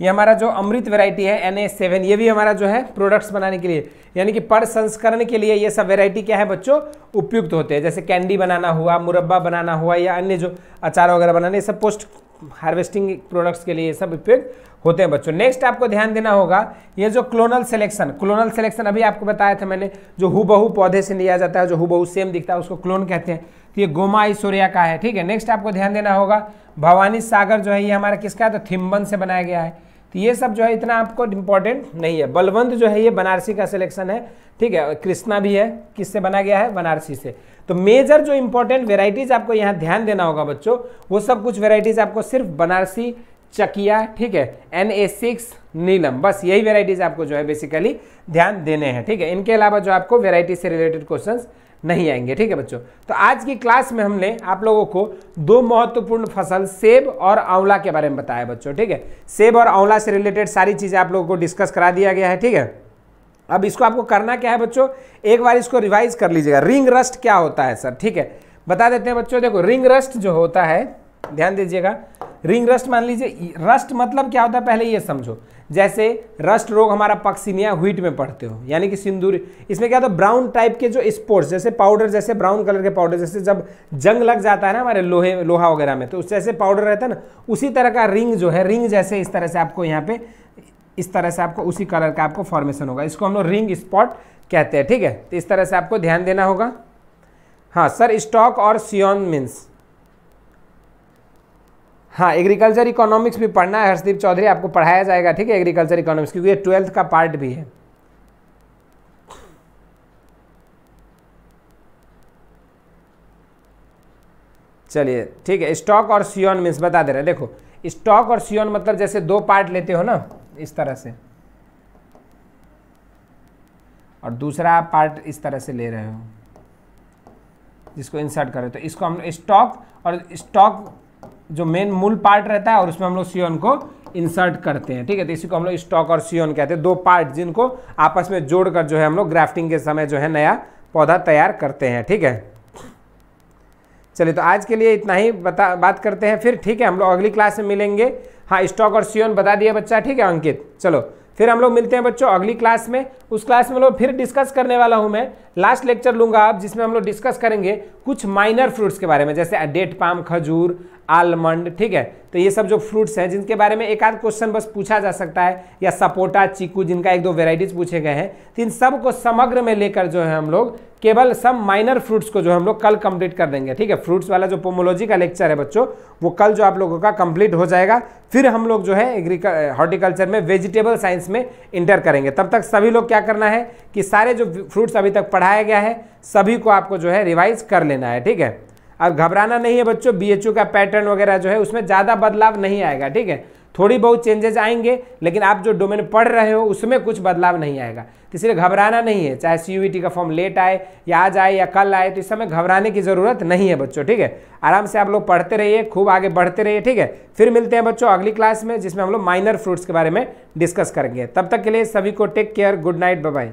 ये हमारा जो अमृत वेराइटी है एन ए सेवन ये भी हमारा जो है प्रोडक्ट्स बनाने के लिए यानी कि पर संस्करण के लिए ये सब वेराइटी क्या है बच्चों उपयुक्त होते हैं जैसे कैंडी बनाना हुआ मुरब्बा बनाना हुआ या अन्य जो अचार वगैरह बनाने ये सब पोस्ट हार्वेस्टिंग प्रोडक्ट्स के लिए ये सब उपयुक्त होते हैं बच्चों नेक्स्ट आपको ध्यान देना होगा ये जो क्लोनल सिलेक्शन क्लोनल सिलेक्शन अभी आपको बताया था मैंने जो हु पौधे से लिया जाता है जो हु सेम दिखता है उसको क्लोन कहते हैं तो ये गोमा ऐश्वर्या का है ठीक है नेक्स्ट आपको ध्यान देना होगा भवानी सागर जो है ये हमारा किसका है तो थिम्बन से बनाया गया है तो ये सब जो है इतना आपको इम्पोर्टेंट नहीं है बलवंत जो है ये बनारसी का सिलेक्शन है ठीक है कृष्णा भी है किससे बना गया है बनारसी से तो मेजर जो इंपॉर्टेंट वेराइटीज़ आपको यहाँ ध्यान देना होगा बच्चों वो सब कुछ वेराइटीज़ आपको सिर्फ बनारसी चकिया ठीक है एन ए सिक्स नीलम बस यही वेराइटीज़ आपको जो है बेसिकली ध्यान देने हैं ठीक है इनके अलावा जो आपको वेराइटी से रिलेटेड क्वेश्चंस नहीं आएंगे ठीक है बच्चों तो आज की क्लास में हमने आप लोगों को दो महत्वपूर्ण फसल सेब और आंवला के बारे में बताया बच्चों ठीक है सेब और आंवला से रिलेटेड सारी चीज़ें आप लोगों को डिस्कस करा दिया गया है ठीक है अब इसको आपको करना क्या है बच्चों एक बार इसको रिवाइज कर लीजिएगा रिंग रस्ट क्या होता है सर ठीक है बता देते हैं बच्चों देखो रिंग रस्ट जो होता है ध्यान दीजिएगा रिंग रस्ट मान लीजिए रस्ट मतलब क्या होता है पहले ये समझो जैसे रस्ट रोग हमारा पक्सिनिया व्हीट में पढ़ते हो यानी कि सिंदूर इसमें क्या होता है ब्राउन टाइप के जो स्पोर्ट्स जैसे पाउडर जैसे ब्राउन कलर के पाउडर जैसे जब जंग लग जाता है ना हमारे लोहे लोहा वगैरह में तो उस जैसे पाउडर रहता है ना उसी तरह का रिंग जो है रिंग जैसे इस तरह से आपको यहाँ पे इस तरह से आपको उसी कलर का आपको फॉर्मेशन होगा इसको हम लोग रिंग स्पॉट कहते हैं ठीक है तो इस तरह से आपको ध्यान देना होगा हाँ सर स्टॉक और सियोन मीन्स हाँ एग्रीकल्चर इकोनॉमिक्स भी पढ़ना है हर्षदीप चौधरी आपको पढ़ाया जाएगा ठीक है एग्रीकल्चर इकोनॉमिक्स क्योंकि ये ट्वेल्थ का पार्ट भी है चलिए ठीक है स्टॉक और सियोन मीन्स बता दे रहे देखो स्टॉक और सियोन मतलब जैसे दो पार्ट लेते हो ना इस तरह से और दूसरा पार्ट इस तरह से ले रहे हो जिसको इंसर्ट कर रहे हो तो इसको हम स्टॉक और स्टॉक जो मेन मूल पार्ट रहता है और उसमें हम लोग सीओन को इंसर्ट करते हैं ठीक है तो इसी को हम लोग स्टॉक और सीओन कहते हैं दो पार्ट जिनको आपस में जोड़कर जो है हम लोग ग्राफ्टिंग के समय जो है नया पौधा तैयार करते हैं ठीक है चलिए तो आज के लिए इतना ही बता बात करते हैं फिर ठीक है हम लोग अगली क्लास में मिलेंगे हाँ स्टॉक और सीओन बता दिया बच्चा ठीक है अंकित चलो फिर हम लोग मिलते हैं बच्चों अगली क्लास में उस क्लास में लोग फिर डिस्कस करने वाला हूं मैं लास्ट लेक्चर लूंगा आप जिसमें हम लोग डिस्कस करेंगे कुछ माइनर फ्रूट्स के बारे में जैसे डेट पाम खजूर आलमंड ठीक है तो ये सब जो फ्रूट्स हैं जिनके बारे में एक आध क्वेश्चन बस पूछा जा सकता है या सपोटा चीकू जिनका एक दो वेराइटीज पूछे गए हैं तो इन सब को समग्र में लेकर जो है हम लोग केवल सब माइनर फ्रूट्स को जो हम लोग कल कंप्लीट कर देंगे ठीक है फ्रूट्स वाला जो पोमोलॉजी का लेक्चर है बच्चों वो कल जो आप लोगों का कंप्लीट हो जाएगा फिर हम लोग जो है एग्रीकल हॉर्टिकल्चर में वेजिटेबल साइंस में इंटर करेंगे तब तक सभी लोग क्या करना है कि सारे जो फ्रूट्स अभी तक पढ़ाया गया है सभी को आपको जो है रिवाइज कर लेना है ठीक है और घबराना नहीं है बच्चों बी का पैटर्न वगैरह जो है उसमें ज़्यादा बदलाव नहीं आएगा ठीक है थोड़ी बहुत चेंजेस आएंगे लेकिन आप जो डोमेन पढ़ रहे हो उसमें कुछ बदलाव नहीं आएगा इसलिए घबराना नहीं है चाहे सी e का फॉर्म लेट आए या आज आए या कल आए तो इस समय घबराने की ज़रूरत नहीं है बच्चों ठीक है आराम से आप लोग पढ़ते रहिए खूब आगे बढ़ते रहिए ठीक है फिर मिलते हैं बच्चों अगली क्लास में जिसमें हम लोग माइनर फ्रूट्स के बारे में डिस्कस करेंगे तब तक के लिए सभी को take care good night bye